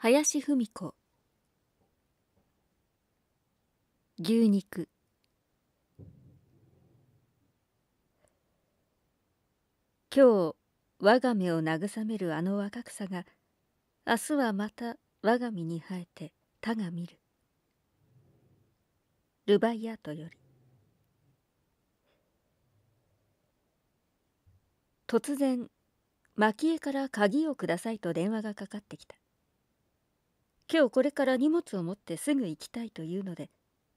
林芙美子牛肉今日我が身を慰めるあの若草が明日はまた我が身に生えて他が見るルバイアートより突然蒔絵から鍵をくださいと電話がかかってきた今日これから荷物を持ってすぐ行きたいというので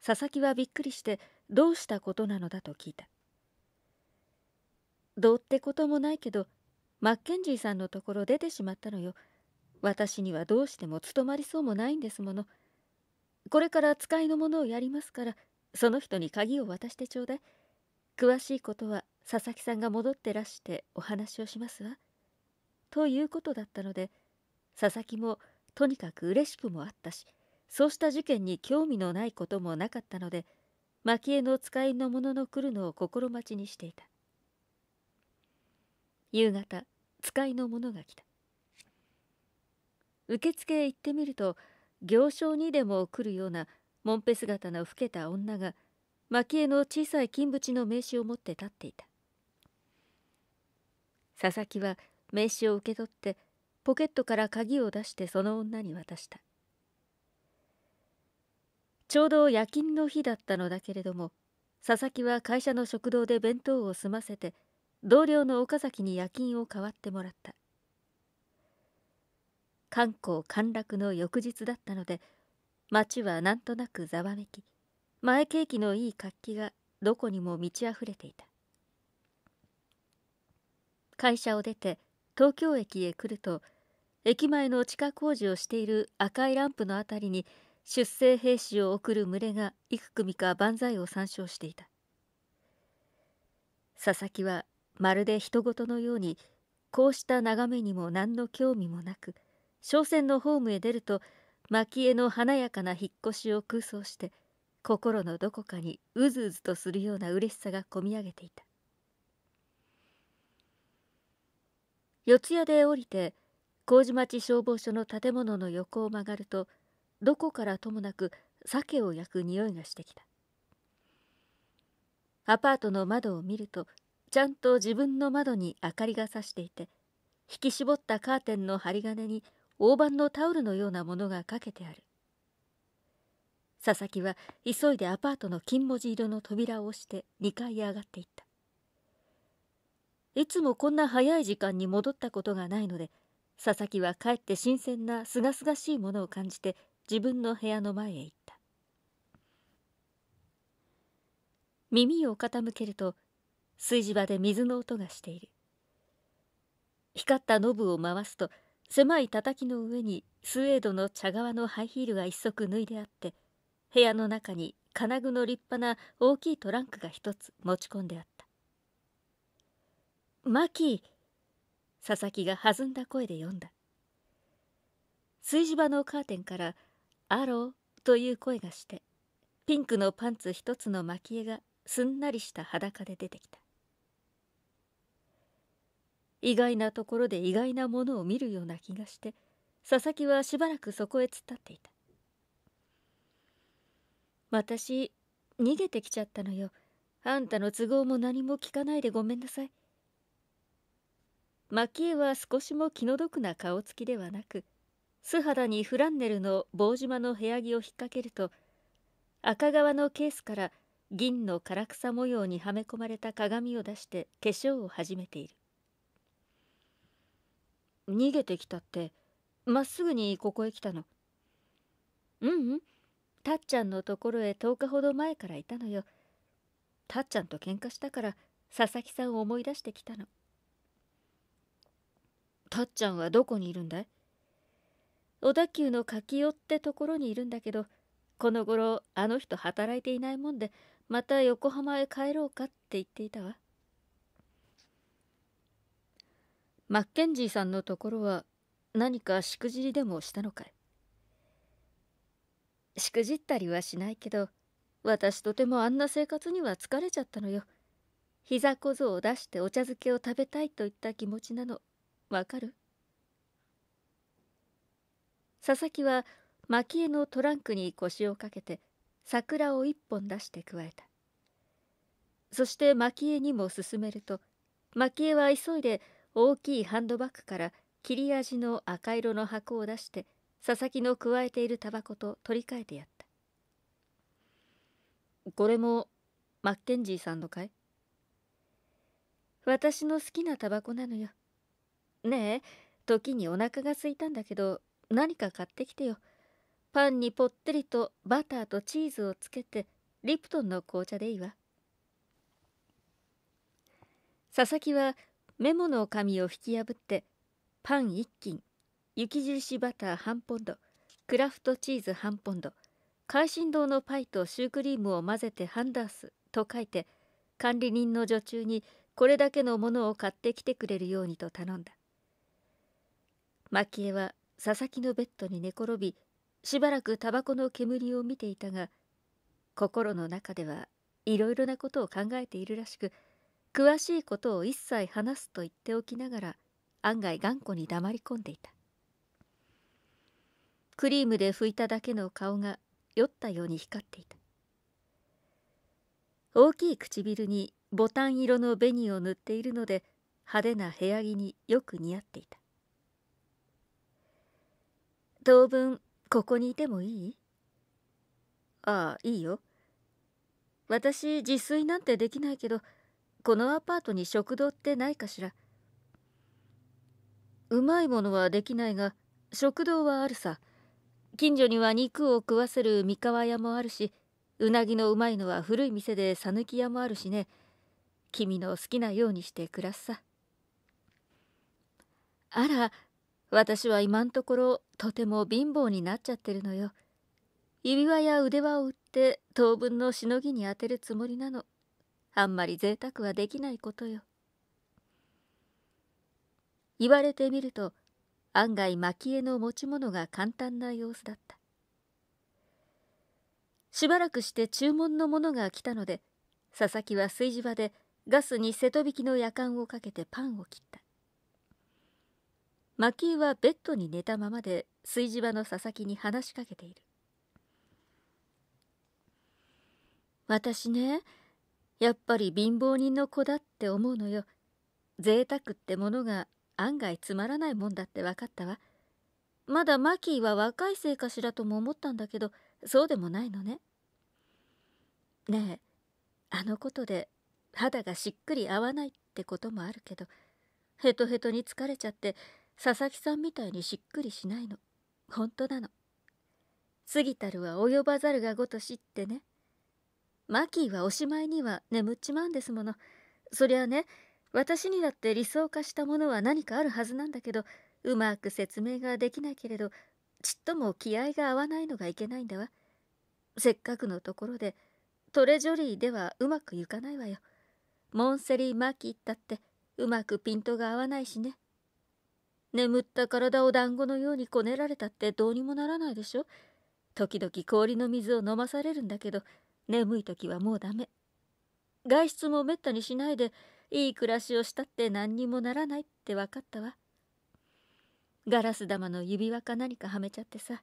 佐々木はびっくりしてどうしたことなのだと聞いたどうってこともないけどマッケンジーさんのところ出てしまったのよ私にはどうしても務まりそうもないんですものこれから使いのものをやりますからその人に鍵を渡してちょうだい詳しいことは佐々木さんが戻ってらしてお話をしますわということだったので佐々木もとにかく嬉しくもあったしそうした事件に興味のないこともなかったので蒔絵の使いの者の来るのを心待ちにしていた夕方使いの者が来た受付へ行ってみると行商にでも来るようなもんぺ姿の老けた女が蒔絵の小さい金縁の名刺を持って立っていた佐々木は名刺を受け取ってポケットから鍵を出してその女に渡したちょうど夜勤の日だったのだけれども佐々木は会社の食堂で弁当を済ませて同僚の岡崎に夜勤を代わってもらった観光陥落の翌日だったので街はなんとなくざわめき前景気のいい活気がどこにも満ち溢れていた会社を出て東京駅へ来ると駅前の地下工事をしている赤いランプの辺りに出征兵士を送る群れが幾組か万歳を参照していた佐々木はまるで人事のようにこうした眺めにも何の興味もなく商船のホームへ出ると蒔絵の華やかな引っ越しを空想して心のどこかにうずうずとするような嬉しさがこみ上げていた四谷で降りて麹町消防署の建物の横を曲がるとどこからともなく鮭を焼く匂いがしてきたアパートの窓を見るとちゃんと自分の窓に明かりがさしていて引き絞ったカーテンの針金に大判のタオルのようなものがかけてある佐々木は急いでアパートの金文字色の扉を押して2階へ上がっていったいつもこんな早い時間に戻ったことがないので佐々木はかえって新鮮なすがすがしいものを感じて自分の部屋の前へ行った耳を傾けると炊事場で水の音がしている光ったノブを回すと狭いたたきの上にスウェードの茶革のハイヒールが一足脱いであって部屋の中に金具の立派な大きいトランクが一つ持ち込んであった。マキー佐々木が弾んだ声で読んだ炊事場のカーテンから「アロー」という声がしてピンクのパンツ一つの蒔絵がすんなりした裸で出てきた意外なところで意外なものを見るような気がして佐々木はしばらくそこへ突っ立っていた私逃げてきちゃったのよあんたの都合も何も聞かないでごめんなさい蒔絵は少しも気の毒な顔つきではなく素肌にフランネルの棒島の部屋着を引っ掛けると赤側のケースから銀の唐草模様にはめ込まれた鏡を出して化粧を始めている逃げてきたってまっすぐにここへ来たのううんたっちゃんのところへ10日ほど前からいたのよたっちゃんと喧嘩したから佐々木さんを思い出してきたの。たっちゃんはどこにいるんだい小田急の柿代ってところにいるんだけどこの頃あの人働いていないもんでまた横浜へ帰ろうかって言っていたわマッケンジーさんのところは何かしくじりでもしたのかいしくじったりはしないけど私とてもあんな生活には疲れちゃったのよ膝小僧を出してお茶漬けを食べたいといった気持ちなのわかる佐々木は蒔絵のトランクに腰をかけて桜を一本出して加えたそして蒔絵にも進めると蒔絵は急いで大きいハンドバッグから切り味の赤色の箱を出して佐々木の加えているタバコと取り替えてやったこれもマッケンジーさんのかい私の好きなタバコなのよねえ時にお腹が空いたんだけど何か買ってきてよパンにぽってりとバターとチーズをつけてリプトンの紅茶でいいわ佐々木はメモの紙を引き破ってパン1斤雪印バター半ポンドクラフトチーズ半ポンド海進堂のパイとシュークリームを混ぜてハンダースと書いて管理人の女中にこれだけのものを買ってきてくれるようにと頼んだ蒔絵は佐々木のベッドに寝転びしばらくタバコの煙を見ていたが心の中ではいろいろなことを考えているらしく詳しいことを一切話すと言っておきながら案外頑固に黙り込んでいたクリームで拭いただけの顔が酔ったように光っていた大きい唇にボタン色の紅を塗っているので派手な部屋着によく似合っていた当分ここにいてもいいああいいよ私自炊なんてできないけどこのアパートに食堂ってないかしらうまいものはできないが食堂はあるさ近所には肉を食わせる三河屋もあるしうなぎのうまいのは古い店で讃岐屋もあるしね君の好きなようにして暮らすさあら私は今んところとても貧乏になっちゃってるのよ指輪や腕輪を売って当分のしのぎに当てるつもりなのあんまり贅沢はできないことよ言われてみると案外蒔絵の持ち物が簡単な様子だったしばらくして注文のものが来たので佐々木は炊事場でガスに瀬戸引きのやかんをかけてパンを切ったマーはベッドに寝たままで炊事場の佐々木に話しかけている私ねやっぱり貧乏人の子だって思うのよ贅沢ってものが案外つまらないもんだって分かったわまだマキーは若いせいかしらとも思ったんだけどそうでもないのねねえあのことで肌がしっくり合わないってこともあるけどヘトヘトに疲れちゃって佐々木さんみたいにしっくりしないの本当なの過ぎたるは及ばざるがごとしってねマキーはおしまいには眠っちまうんですものそりゃね私にだって理想化したものは何かあるはずなんだけどうまく説明ができないけれどちっとも気合が合わないのがいけないんだわせっかくのところでトレジョリーではうまくいかないわよモンセリー・マキーったってうまくピントが合わないしね眠った体を団子のようにこねられたってどうにもならないでしょ時々氷の水を飲まされるんだけど眠い時はもうダメ外出もめったにしないでいい暮らしをしたって何にもならないって分かったわガラス玉の指輪か何かはめちゃってさ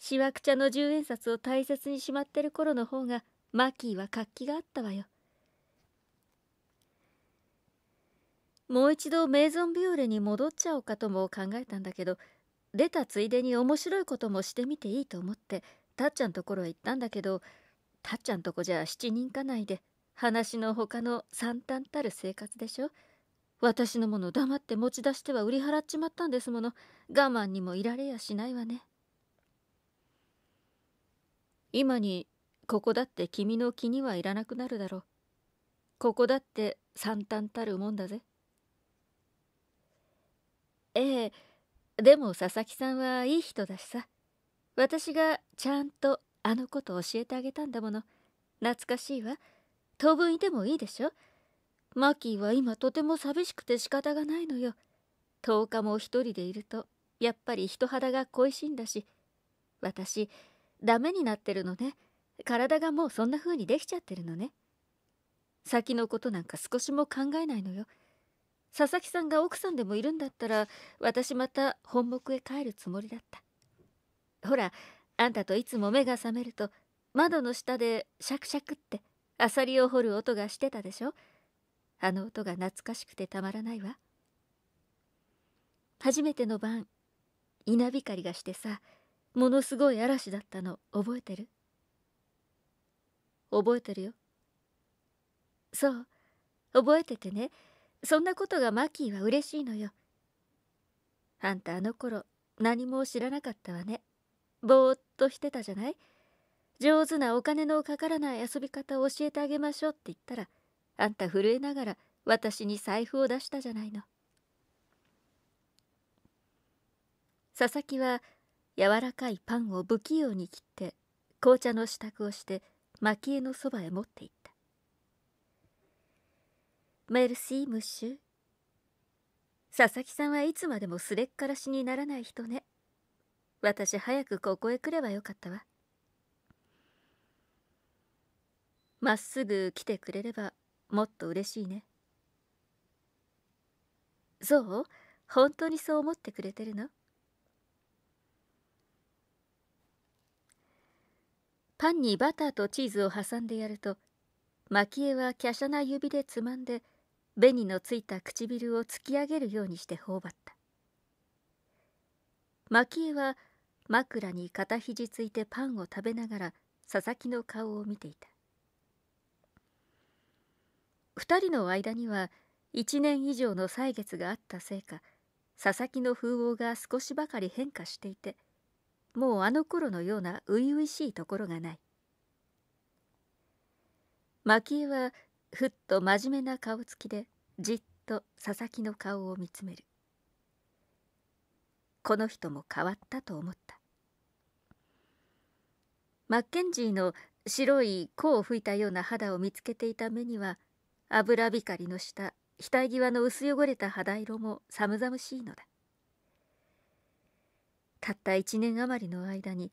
しわくちゃの十円札を大切にしまってる頃の方がマキーは活気があったわよもう一度メイゾンビオレに戻っちゃおうかとも考えたんだけど出たついでに面白いこともしてみていいと思ってたっちゃんところへ行ったんだけどたっちゃんとこじゃ七人家内で話の他の惨憺たる生活でしょ私のもの黙って持ち出しては売り払っちまったんですもの我慢にもいられやしないわね今にここだって君の気にはいらなくなるだろうここだって惨憺たるもんだぜええでも佐々木さんはいい人だしさ私がちゃんとあのこと教えてあげたんだもの懐かしいわ当分いてもいいでしょマキーは今とても寂しくて仕方がないのよ10日も一人でいるとやっぱり人肌が恋しいんだし私ダメになってるのね体がもうそんな風にできちゃってるのね先のことなんか少しも考えないのよ佐々木さんが奥さんでもいるんだったら私また本木へ帰るつもりだったほらあんたといつも目が覚めると窓の下でシャクシャクってアサリを掘る音がしてたでしょあの音が懐かしくてたまらないわ初めての晩稲光がしてさものすごい嵐だったの覚えてる覚えてるよそう覚えててねそんなことがマキーは嬉しいのよあんたあの頃何も知らなかったわねぼーっとしてたじゃない上手なお金のかからない遊び方を教えてあげましょうって言ったらあんた震えながら私に財布を出したじゃないの佐々木は柔らかいパンを不器用に切って紅茶の支度をして蒔絵のそばへ持っていったメルシームッシュ佐々木さんはいつまでもすれっからしにならない人ね私早くここへ来ればよかったわまっすぐ来てくれればもっと嬉しいねそう本当にそう思ってくれてるのパンにバターとチーズを挟んでやると蒔絵は華奢な指でつまんで紅のついた唇を突き上げるようにして頬張った蒔絵は枕に片肘ついてパンを食べながら佐々木の顔を見ていた二人の間には一年以上の歳月があったせいか佐々木の風貌が少しばかり変化していてもうあの頃のような初々しいところがない蒔絵はふっと真面目な顔つきでじっと佐々木の顔を見つめるこの人も変わったと思ったマッケンジーの白い弧を吹いたような肌を見つけていた目には油光の下額際の薄汚れた肌色も寒々しいのだたった一年余りの間に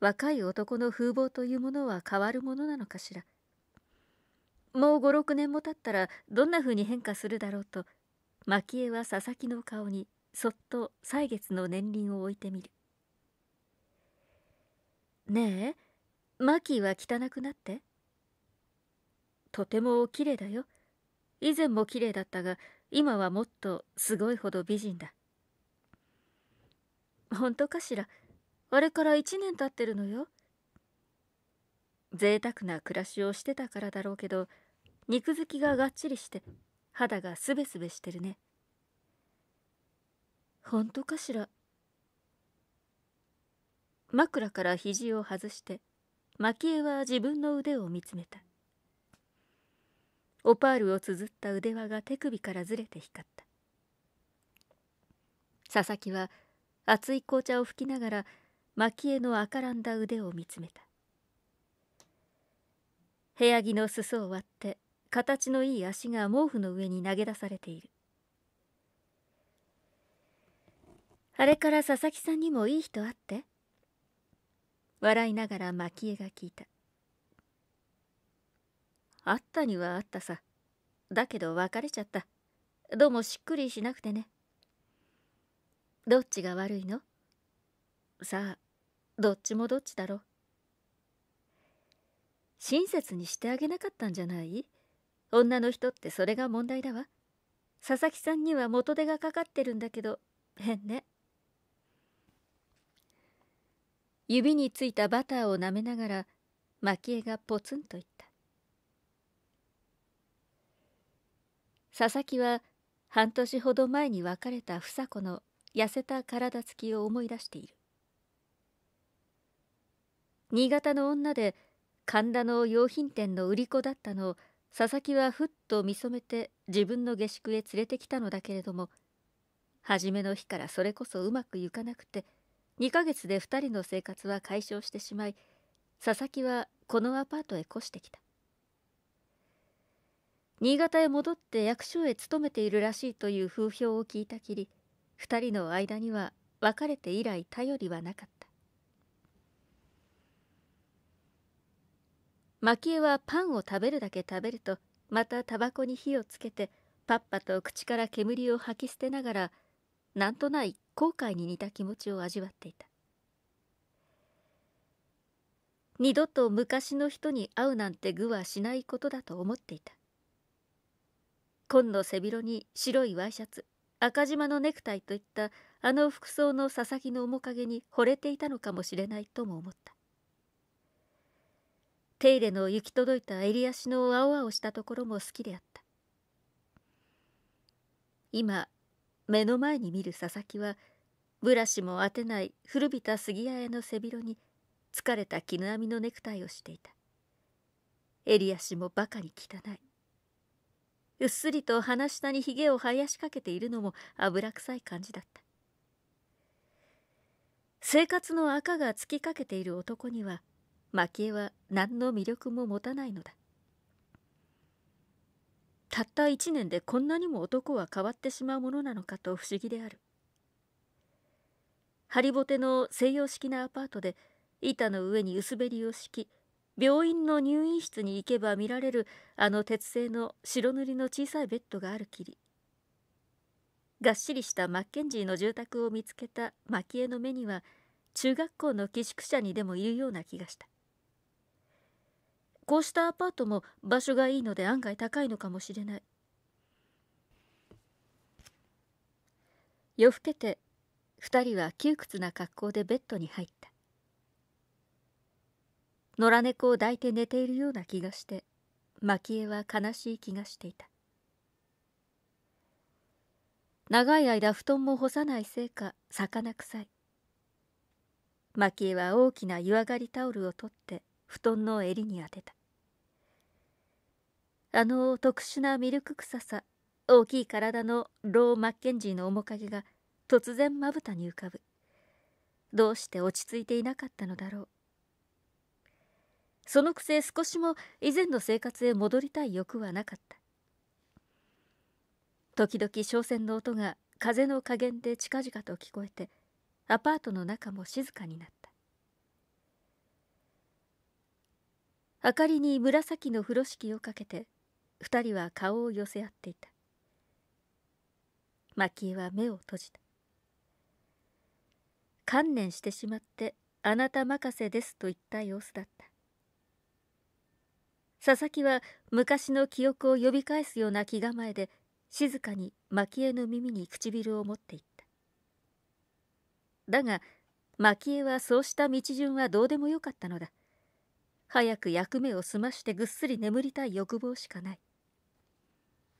若い男の風貌というものは変わるものなのかしらもう56年も経ったらどんな風に変化するだろうと蒔絵は佐々木の顔にそっと歳月の年輪を置いてみるねえマキは汚くなってとても綺麗だよ以前も綺麗だったが今はもっとすごいほど美人だ本当かしらあれから1年経ってるのよ贅沢な暮らしをしてたからだろうけど肉付きががっちりして肌がすべすべしてるね本当かしら枕から肘を外して蒔絵は自分の腕を見つめたオパールをつづった腕輪が手首からずれて光った佐々木は熱い紅茶を吹きながら蒔絵の赤らんだ腕を見つめた部屋着の裾を割って形のいい足が毛布の上に投げ出されているあれから佐々木さんにもいい人あって笑いながら蒔絵が聞いたあったにはあったさだけど別れちゃったどうもしっくりしなくてねどっちが悪いのさあどっちもどっちだろう親切にしてあげなかったんじゃない女の人ってそれが問題だわ佐々木さんには元手がかかってるんだけど変ね指についたバターを舐めながら蒔絵がポツンと言った佐々木は半年ほど前に別れた房子の痩せた体つきを思い出している新潟の女で神田の洋品店の売り子だったのを佐々木はふっと見初めて自分の下宿へ連れてきたのだけれども初めの日からそれこそうまくいかなくて2ヶ月で2人の生活は解消してしまい佐々木はこのアパートへ越してきた新潟へ戻って役所へ勤めているらしいという風評を聞いたきり2人の間には別れて以来頼りはなかった蒔絵はパンを食べるだけ食べるとまたタバコに火をつけてパッパと口から煙を吐き捨てながらなんとない後悔に似た気持ちを味わっていた二度と昔の人に会うなんて具はしないことだと思っていた紺の背広に白いワイシャツ赤島のネクタイといったあの服装の佐々木の面影に惚れていたのかもしれないとも思った手入れの行き届いた襟足の青々したところも好きであった今目の前に見る佐々木はブラシも当てない古びた杉屋への背広に疲れた絹網のネクタイをしていた襟足もバカに汚いうっすりと鼻下にひげを生やしかけているのも油臭い感じだった生活の赤がつきかけている男には蒔絵は何の魅力も持たないのだたった一年でこんなにも男は変わってしまうものなのかと不思議であるハリボテの西洋式なアパートで板の上に薄べりを敷き病院の入院室に行けば見られるあの鉄製の白塗りの小さいベッドがあるきりがっしりしたマッケンジーの住宅を見つけた蒔絵の目には中学校の寄宿舎にでもいるような気がしたこうしたアパートも場所がいいので案外高いのかもしれない夜更けて2人は窮屈な格好でベッドに入った野良猫を抱いて寝ているような気がして蒔絵は悲しい気がしていた長い間布団も干さないせいか魚臭い蒔絵は大きな湯上がりタオルを取って布団の襟に当てたあの特殊なミルク臭さ大きい体のロー・マッケンジーの面影が突然まぶたに浮かぶどうして落ち着いていなかったのだろうそのくせ少しも以前の生活へ戻りたい欲はなかった時々商船の音が風の加減で近々と聞こえてアパートの中も静かになった明かりに紫の風呂敷をかけて二人は顔を寄せ合っていた蒔絵は目を閉じた観念してしまってあなた任せですと言った様子だった佐々木は昔の記憶を呼び返すような気構えで静かに蒔絵の耳に唇を持っていっただが蒔絵はそうした道順はどうでもよかったのだ早く役目を済ましてぐっすり眠りたい欲望しかない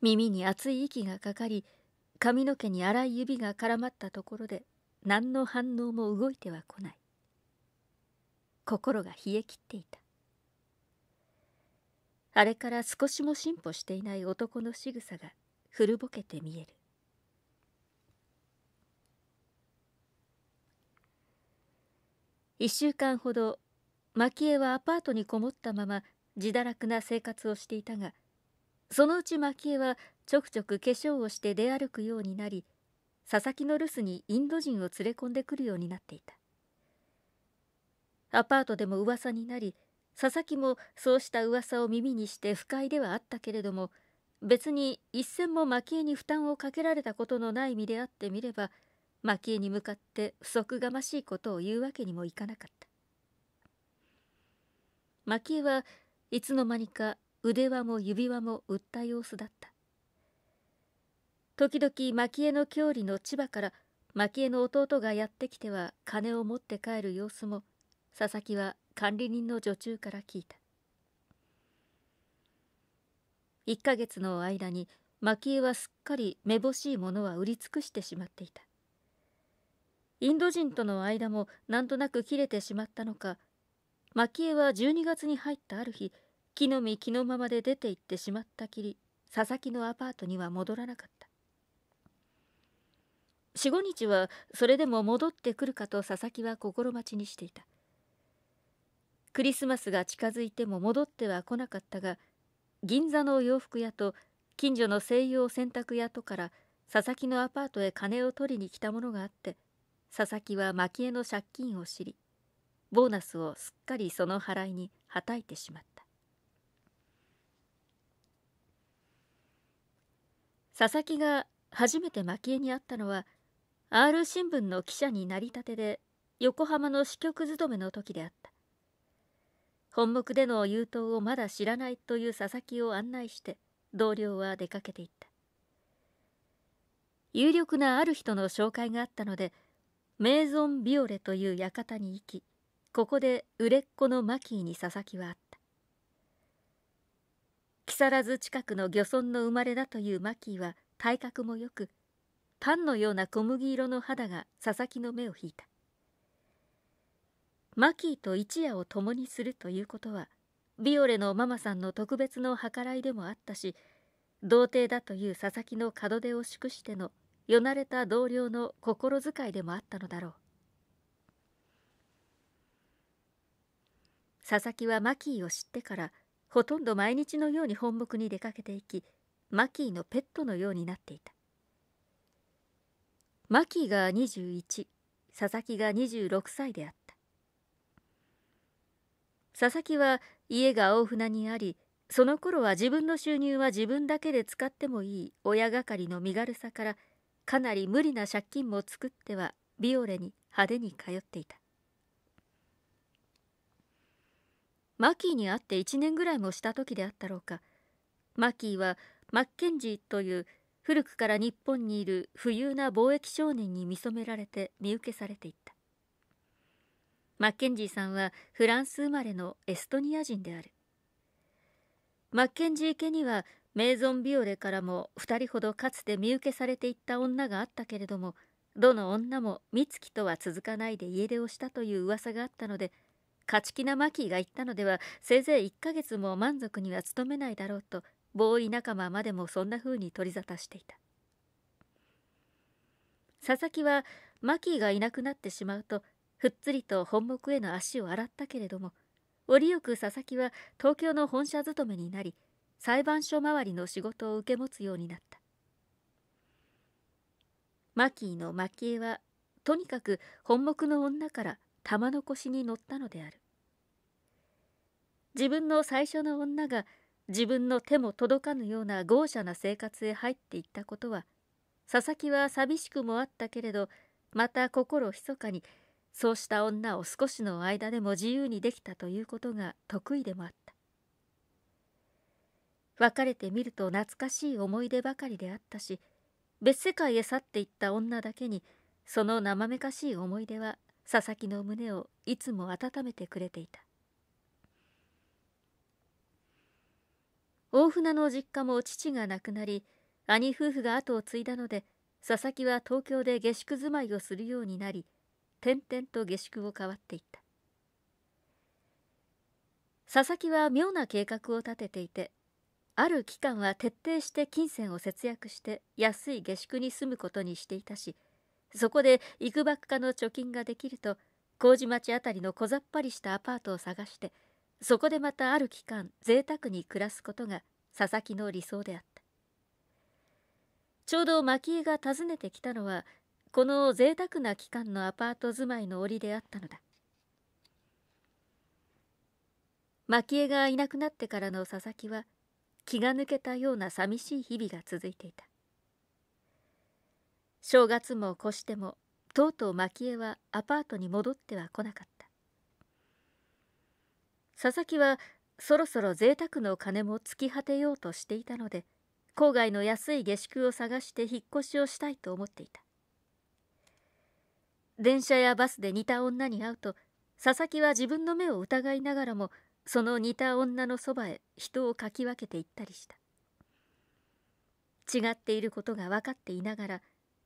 耳に熱い息がかかり髪の毛に粗い指が絡まったところで何の反応も動いてはこない心が冷え切っていたあれから少しも進歩していない男の仕草が古ぼけて見える1週間ほど蒔絵はアパートにこもったまま自堕落な生活をしていたがそのうち蒔絵はちょくちょく化粧をして出歩くようになり佐々木の留守にインド人を連れ込んでくるようになっていたアパートでも噂になり佐々木もそうした噂を耳にして不快ではあったけれども別に一銭も蒔絵に負担をかけられたことのない身であってみれば蒔絵に向かって不足がましいことを言うわけにもいかなかった蒔絵はいつの間にか腕輪も指輪も売った様子だった時々蒔絵の郷里の千葉から蒔絵の弟がやってきては金を持って帰る様子も佐々木は管理人の女中から聞いた1ヶ月の間に蒔絵はすっかりめぼしいものは売り尽くしてしまっていたインド人との間もなんとなく切れてしまったのか蒔絵は12月に入ったある日木の実木のままで出て行ってしまったきり佐々木のアパートには戻らなかった45日はそれでも戻ってくるかと佐々木は心待ちにしていたクリスマスが近づいても戻っては来なかったが銀座の洋服屋と近所の西洋洗濯屋とから佐々木のアパートへ金を取りに来たものがあって佐々木は蒔絵の借金を知りボーナスをすっかりその払いにはたいてしまった佐々木が初めて蒔絵に会ったのは R 新聞の記者になりたてで横浜の支局勤めの時であった本目での優等をまだ知らないという佐々木を案内して同僚は出かけていった有力なある人の紹介があったのでメーゾン・ビオレという館に行きここで売れっ子のマキーに佐々木はあった木更津近くの漁村の生まれだというマキーは体格もよくパンのような小麦色の肌が佐々木の目を引いたマキーと一夜を共にするということはビオレのママさんの特別の計らいでもあったし童貞だという佐々木の門出を祝してのよなれた同僚の心遣いでもあったのだろう佐々木はマキーを知ってからほとんど毎日のように本牧に出かけていきマキーのペットのようになっていたマキーが21佐々木が26歳であった佐々木は家が大船にありその頃は自分の収入は自分だけで使ってもいい親がかりの身軽さからかなり無理な借金も作ってはビオレに派手に通っていたマキーに会って1年ぐらいもした時であったろうかマキーはマッケンジーという古くから日本にいる富裕な貿易少年に見初められて見受けされていったマッケンジーさんはフランス生まれのエストニア人であるマッケンジー家にはメイゾン・ビオレからも2人ほどかつて見受けされていった女があったけれどもどの女も美月とは続かないで家出をしたという噂があったので勝ち気なマキーが言ったのではせいぜい1ヶ月も満足には務めないだろうとボーイ仲間までもそんな風に取り沙汰していた佐々木はマキーがいなくなってしまうとふっつりと本木への足を洗ったけれども折よく佐々木は東京の本社勤めになり裁判所周りの仕事を受け持つようになったマキーの蒔絵はとにかく本木の女から玉の腰に乗ったのである自分の最初の女が自分の手も届かぬような豪奢な生活へ入っていったことは佐々木は寂しくもあったけれどまた心密かにそうした女を少しの間でも自由にできたということが得意でもあった別れてみると懐かしい思い出ばかりであったし別世界へ去っていった女だけにその生めかしい思い出は佐々木の胸をいつも温めてくれていた大船の実家も父が亡くなり兄夫婦が後を継いだので佐々木は東京で下宿住まいをするようになり転々と下宿を変わっていった佐々木は妙な計画を立てていてある期間は徹底して金銭を節約して安い下宿に住むことにしていたしそこで幾ばくかの貯金ができると麹町あたりの小ざっぱりしたアパートを探してそこでまたある期間贅沢に暮らすことが佐々木の理想であったちょうど蒔絵が訪ねてきたのはこの贅沢な期間のアパート住まいの折であったのだ蒔絵がいなくなってからの佐々木は気が抜けたような寂しい日々が続いていた正月も越してもとうとう蒔絵はアパートに戻っては来なかった佐々木はそろそろ贅沢の金も尽き果てようとしていたので郊外の安い下宿を探して引っ越しをしたいと思っていた電車やバスで似た女に会うと佐々木は自分の目を疑いながらもその似た女のそばへ人をかき分けていったりした違っていることが分かっていながら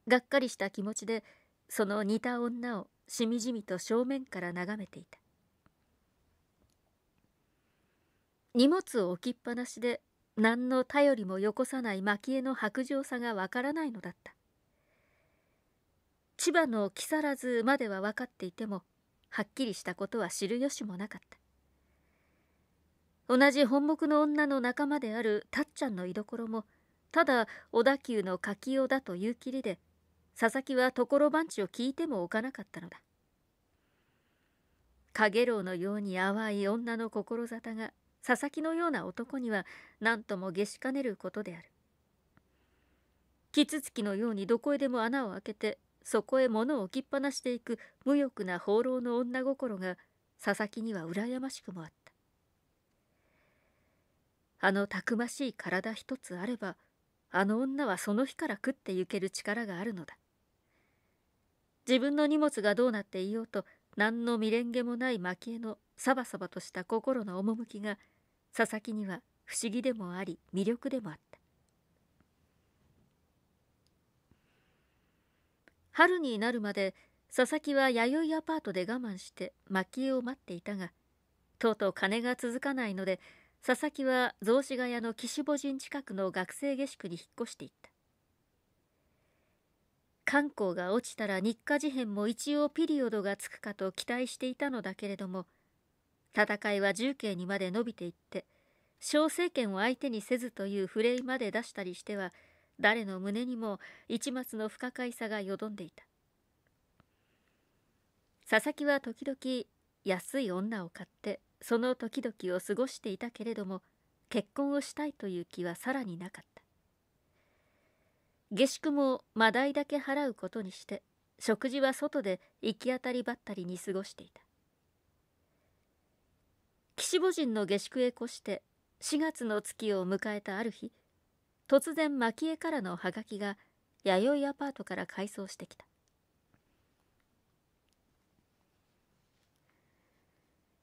がっかりした気持ちでその似た女をしみじみと正面から眺めていた荷物を置きっぱなしで何の頼りもよこさない蒔絵の薄情さがわからないのだった千葉の木更津までは分かっていてもはっきりしたことは知る由もなかった同じ本木の女の仲間であるたっちゃんの居所もただ小田急の柿雄だというきりで佐々木は所番地を聞いてもおかなかったのだ陽炎のように淡い女の心沙汰が佐々木のような男には何とも下しかねることであるキツツキのようにどこへでも穴を開けてそこへ物を置きっぱなしていく無欲な放浪の女心が佐々木には羨ましくもあったあのたくましい体一つあればあの女はその日から食ってゆける力があるのだ自分の荷物がどうなっていようと何の未練げもない蒔絵のサバサバとした心の趣が佐々木には不思議でもあり魅力でもあった春になるまで佐々木は弥生アパートで我慢して蒔絵を待っていたがとうとう金が続かないので佐々木は雑司ヶ谷の岸母人近くの学生下宿に引っ越していった観光が落ちたら日課事変も一応ピリオドがつくかと期待していたのだけれども戦いは重慶にまで伸びていって小政権を相手にせずという憂いまで出したりしては誰の胸にも一松の不可解さがよどんでいた佐々木は時々安い女を買ってその時々を過ごしていたけれども結婚をしたいという気はさらになかった下宿もマダイだけ払うことにして食事は外で行き当たりばったりに過ごしていた岸母人の下宿へ越して4月の月を迎えたある日突然蒔絵からのハガキが弥生アパートから改装してきた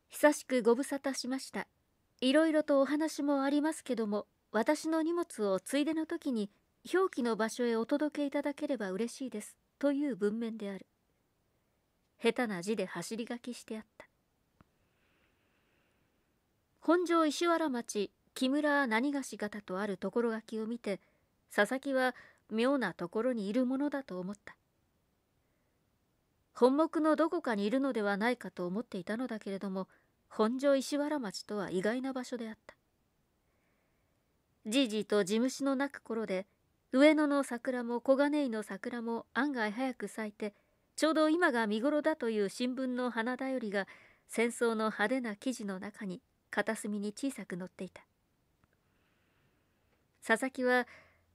久しくご無沙汰しましたいろいろとお話もありますけども私の荷物をついでの時に表記の場所へお届けいただければ嬉しいですという文面である下手な字で走り書きしてあった本庄石原町木村何菓子型とあるところ書きを見て佐々木は妙なところにいるものだと思った本目のどこかにいるのではないかと思っていたのだけれども本庄石原町とは意外な場所であったじいじと地虫の泣く頃で上野の桜も小金井の桜も案外早く咲いてちょうど今が見頃だという新聞の花だよりが戦争の派手な記事の中に片隅に小さく載っていた佐々木は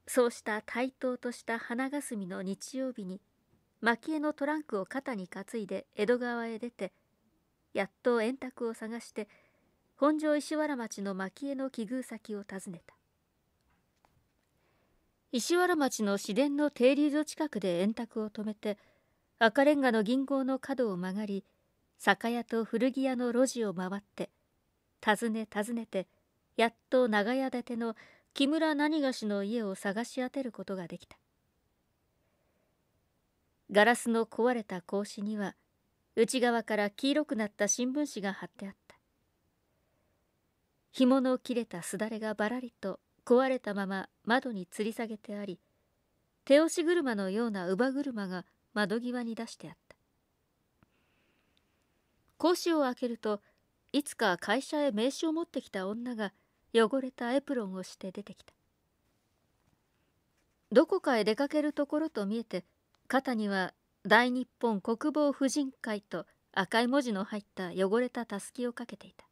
そうした対等とした花がすみの日曜日に蒔絵のトランクを肩に担いで江戸川へ出てやっと円卓を探して本庄石原町の蒔絵の奇遇先を訪ねた石原町の市電の停留所近くで円卓を止めて赤レンガの銀行の角を曲がり酒屋と古着屋の路地を回って訪ね訪ねてやっと長屋建ての木村何がしの家を探し当てることができたガラスの壊れた格子には内側から黄色くなった新聞紙が貼ってあった紐の切れたすだれがばらりと壊れたまま窓に吊り下げてあり手押し車のような乳母車が窓際に出してあった格子を開けるといつか会社へ名刺を持ってきた女が汚れたエプロンをして出てきたどこかへ出かけるところと見えて肩には大日本国防婦人会と赤い文字の入った汚れたたすきをかけていた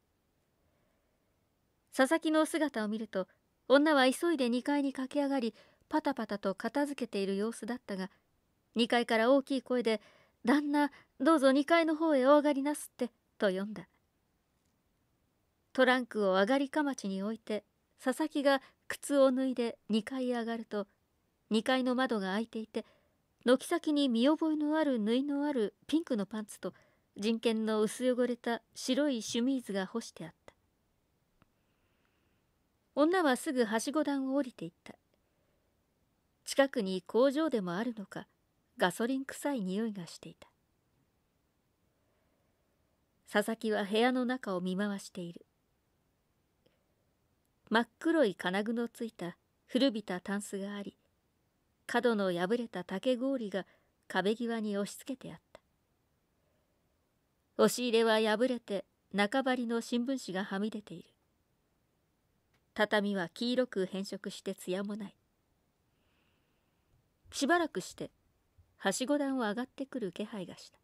佐々木の姿を見ると女は急いで2階に駆け上がりパタパタと片付けている様子だったが2階から大きい声で「旦那どうぞ2階の方へお上がりなすって」と呼んだトランクを上がりかまちに置いて佐々木が靴を脱いで2階へ上がると2階の窓が開いていて軒先に見覚えのある縫いのあるピンクのパンツと人権の薄汚れた白いシュミーズが干してあった。女はすぐはしご段を降りていった近くに工場でもあるのかガソリン臭い匂いがしていた佐々木は部屋の中を見回している真っ黒い金具のついた古びたタンスがあり角の破れた竹氷が壁際に押し付けてあった押し入れは破れて中張りの新聞紙がはみ出ている畳は黄色く変色して艶もないしばらくしてはしご段を上がってくる気配がした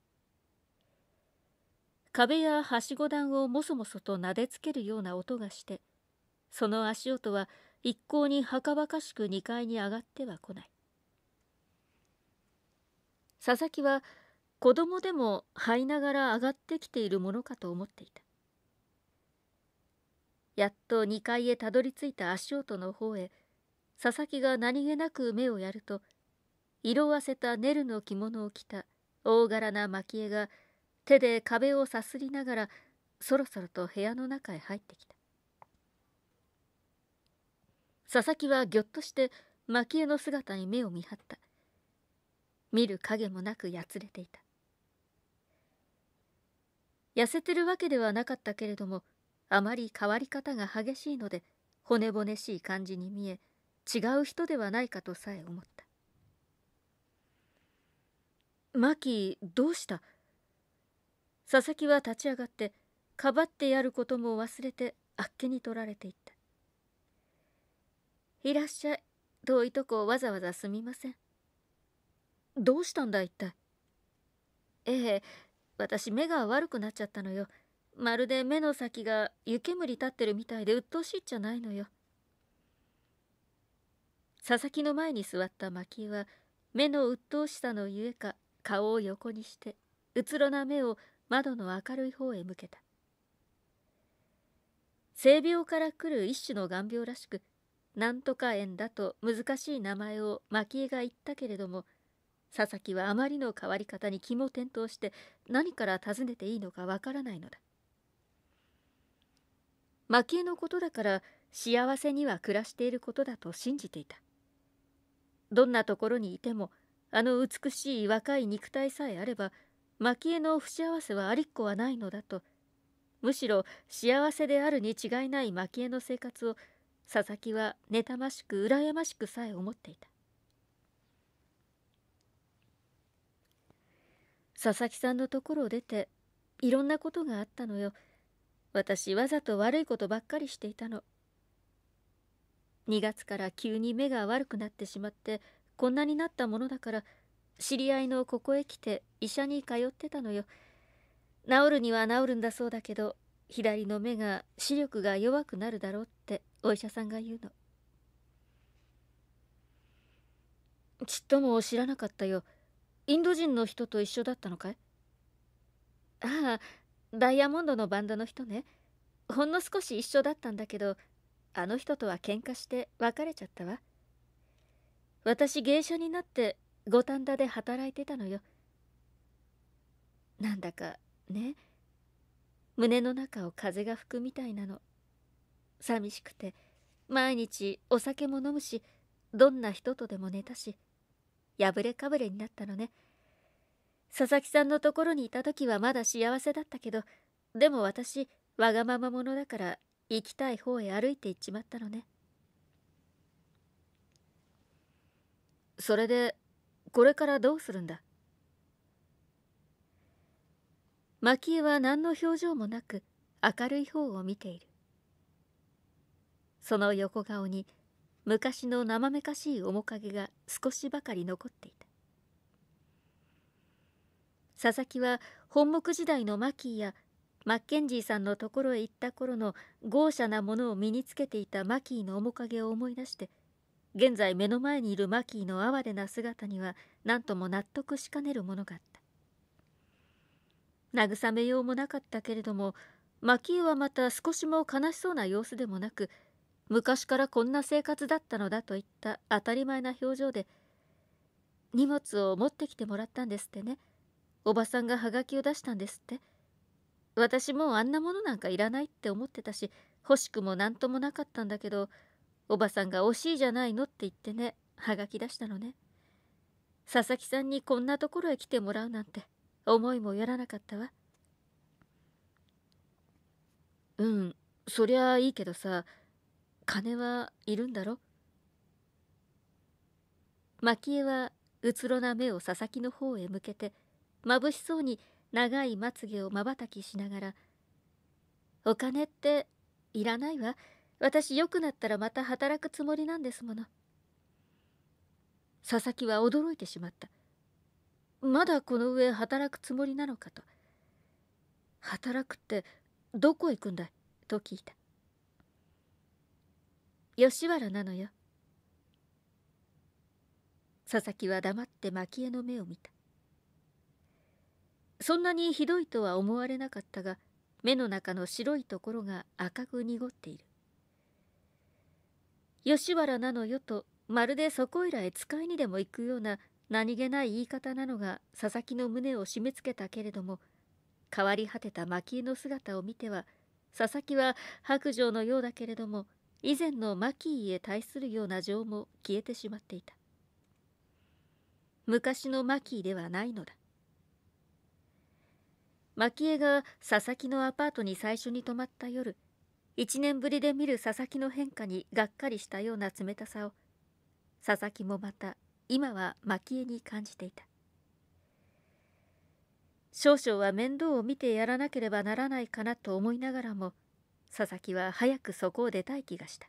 壁やはしご段をもそもそとなでつけるような音がしてその足音は一向にはかばかしく2階に上がってはこない佐々木は子供でも這いながら上がってきているものかと思っていたやっと2階へたどり着いた足音の方へ佐々木が何気なく目をやると色あせたネルの着物を着た大柄な蒔絵が手で壁をさすりながらそろそろと部屋の中へ入ってきた佐々木はぎょっとして蒔絵の姿に目を見張った見る影もなくやつれていた痩せてるわけではなかったけれどもあまり変わり方が激しいので骨々しい感じに見え違う人ではないかとさえ思ったマキどうした佐々木は立ち上がってかばってやることも忘れてあっけに取られていった「いらっしゃい遠いとこわざわざすみません」「どうしたんだ一体」「ええ私目が悪くなっちゃったのよ」まるで目の先が湯煙立ってるみたいで鬱陶しいっちゃないのよ佐々木の前に座った蒔は目の鬱陶しさのゆえか顔を横にしてうつろな目を窓の明るい方へ向けた性病から来る一種の眼病らしくなんとか縁だと難しい名前を蒔絵が言ったけれども佐々木はあまりの変わり方に気も転倒して何から尋ねていいのかわからないのだ蒔絵のことだから幸せには暮らしていることだと信じていたどんなところにいてもあの美しい若い肉体さえあれば蒔絵の不幸せはありっこはないのだとむしろ幸せであるに違いない蒔絵の生活を佐々木は妬ましく羨ましくさえ思っていた佐々木さんのところを出ていろんなことがあったのよ。私わざと悪いことばっかりしていたの2月から急に目が悪くなってしまってこんなになったものだから知り合いのここへ来て医者に通ってたのよ治るには治るんだそうだけど左の目が視力が弱くなるだろうってお医者さんが言うのちっとも知らなかったよインド人の人と一緒だったのかいああダイヤモンドのバンドの人ねほんの少し一緒だったんだけどあの人とは喧嘩して別れちゃったわ私芸者になって五反田で働いてたのよなんだかね胸の中を風が吹くみたいなの寂しくて毎日お酒も飲むしどんな人とでも寝たし破れかぶれになったのね佐々木さんのところにいた時はまだ幸せだったけどでも私わがまま者だから行きたい方へ歩いて行っちまったのねそれでこれからどうするんだ蒔絵は何の表情もなく明るい方を見ているその横顔に昔の生めかしい面影が少しばかり残っていた佐々木は本木時代のマキーやマッケンジーさんのところへ行った頃の豪奢なものを身につけていたマキーの面影を思い出して現在目の前にいるマキーの哀れな姿には何とも納得しかねるものがあった慰めようもなかったけれどもマキーはまた少しも悲しそうな様子でもなく昔からこんな生活だったのだといった当たり前な表情で「荷物を持ってきてもらったんですってね」おばさんがハガキを出したんですって私もうあんなものなんかいらないって思ってたし欲しくも何ともなかったんだけどおばさんが惜しいじゃないのって言ってねハガキ出したのね佐々木さんにこんなところへ来てもらうなんて思いもよらなかったわうんそりゃあいいけどさ金はいるんだろ蒔絵はうつろな目を佐々木の方へ向けてまぶしそうに長いまつげをまばたきしながら「お金っていらないわ私良くなったらまた働くつもりなんですもの」佐々木は驚いてしまったまだこの上働くつもりなのかと働くってどこ行くんだいと聞いた吉原なのよ佐々木は黙って蒔絵の目を見たそんなにひどいとは思われなかったが目の中の白いところが赤く濁っている吉原なのよとまるでそこいらへ使いにでも行くような何気ない言い方なのが佐々木の胸を締め付けたけれども変わり果てた蒔絵の姿を見ては佐々木は白状のようだけれども以前の蒔絵へ対するような情も消えてしまっていた昔の蒔絵ではないのだ蒔絵が佐々木のアパートに最初に泊まった夜一年ぶりで見る佐々木の変化にがっかりしたような冷たさを佐々木もまた今は蒔絵に感じていた少々は面倒を見てやらなければならないかなと思いながらも佐々木は早くそこを出たい気がした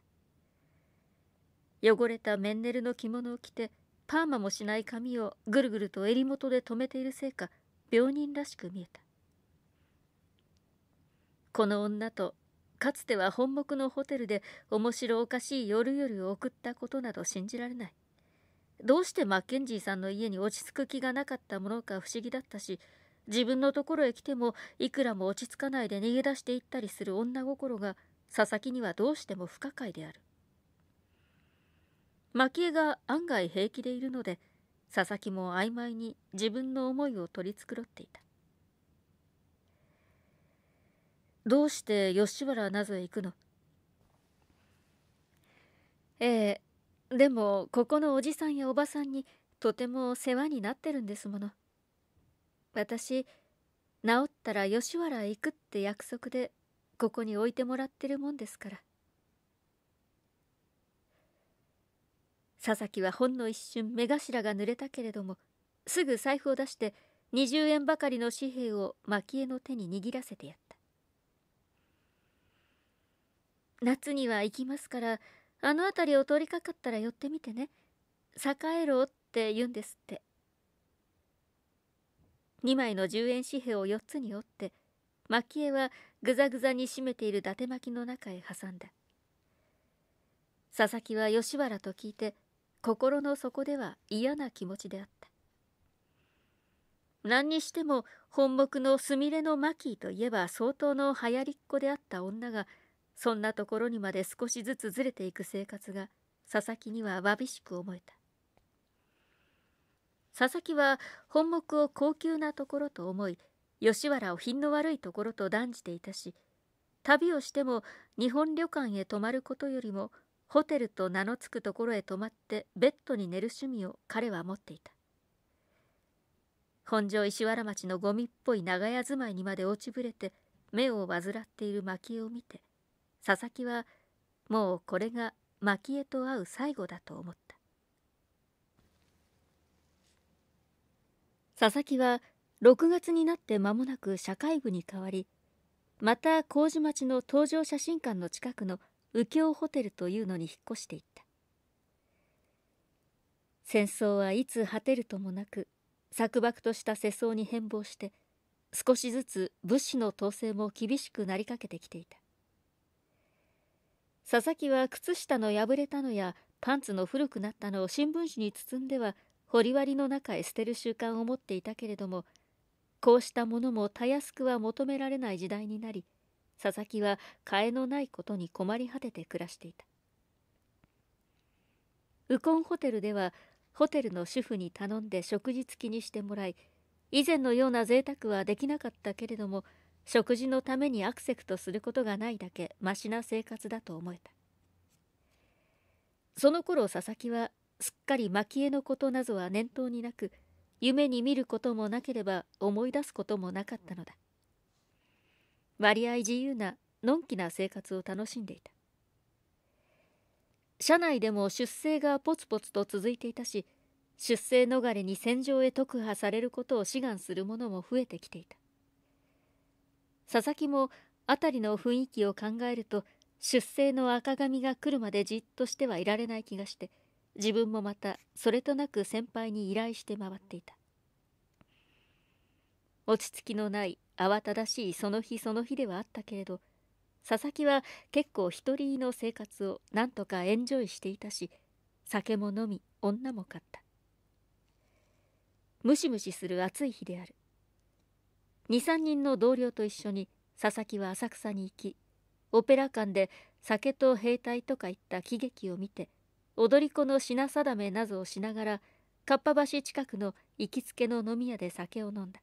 汚れたメンネルの着物を着てパーマもしない髪をぐるぐると襟元で留めているせいか病人らしく見えたこの女とかつては本目のホテルで面白おかしい夜々を送ったことなど信じられないどうしてマッケンジーさんの家に落ち着く気がなかったものか不思議だったし自分のところへ来てもいくらも落ち着かないで逃げ出していったりする女心が佐々木にはどうしても不可解である蒔絵が案外平気でいるので佐々木も曖昧に自分の思いを取り繕っていたどうして吉原はなぜ行くのええでもここのおじさんやおばさんにとても世話になってるんですもの私治ったら吉原へ行くって約束でここに置いてもらってるもんですから佐々木はほんの一瞬目頭が濡れたけれどもすぐ財布を出して20円ばかりの紙幣を蒔絵の手に握らせてやった夏には行きますからあの辺りを通りかかったら寄ってみてね栄えろって言うんですって2枚の10円紙幣を4つに折って蒔絵はぐざぐざに締めている伊達巻の中へ挟んだ佐々木は吉原と聞いて心の底では嫌な気持ちであった何にしても本木のすみれのマキーといえば相当の流行りっ子であった女がそんなところにまで少しずつずれていく生活が佐々木にはわびしく思えた佐々木は本目を高級なところと思い吉原を品の悪いところと断じていたし旅をしても日本旅館へ泊まることよりもホテルと名の付くところへ泊まってベッドに寝る趣味を彼は持っていた本庄石原町のゴミっぽい長屋住まいにまで落ちぶれて目を患っている蒔絵を見て「佐々木はもうこれが蒔絵と会う最後だと思った佐々木は6月になって間もなく社会部に変わりまた麹町の登場写真館の近くの右京ホテルというのに引っ越していった戦争はいつ果てるともなく錯漠とした世相に変貌して少しずつ物資の統制も厳しくなりかけてきていた佐々木は靴下の破れたのやパンツの古くなったのを新聞紙に包んでは掘割の中へ捨てる習慣を持っていたけれどもこうしたものもたやすくは求められない時代になり佐々木は替えのないことに困り果てて暮らしていたウコンホテルではホテルの主婦に頼んで食事付きにしてもらい以前のような贅沢はできなかったけれども食事のためにアクセクトすることがないだけましな生活だと思えたその頃佐々木はすっかり蒔絵のことなどは念頭になく夢に見ることもなければ思い出すこともなかったのだ割合自由なのんきな生活を楽しんでいた社内でも出生がポツポツと続いていたし出生逃れに戦場へ特派されることを志願する者も増えてきていた佐々木も辺りの雰囲気を考えると出生の赤髪が来るまでじっとしてはいられない気がして自分もまたそれとなく先輩に依頼して回っていた落ち着きのない慌ただしいその日その日ではあったけれど佐々木は結構一人の生活をなんとかエンジョイしていたし酒も飲み女も買ったムシムシする暑い日である23人の同僚と一緒に佐々木は浅草に行きオペラ館で酒と兵隊とかいった喜劇を見て踊り子の品定めなどをしながらかっぱ橋近くの行きつけの飲み屋で酒を飲んだ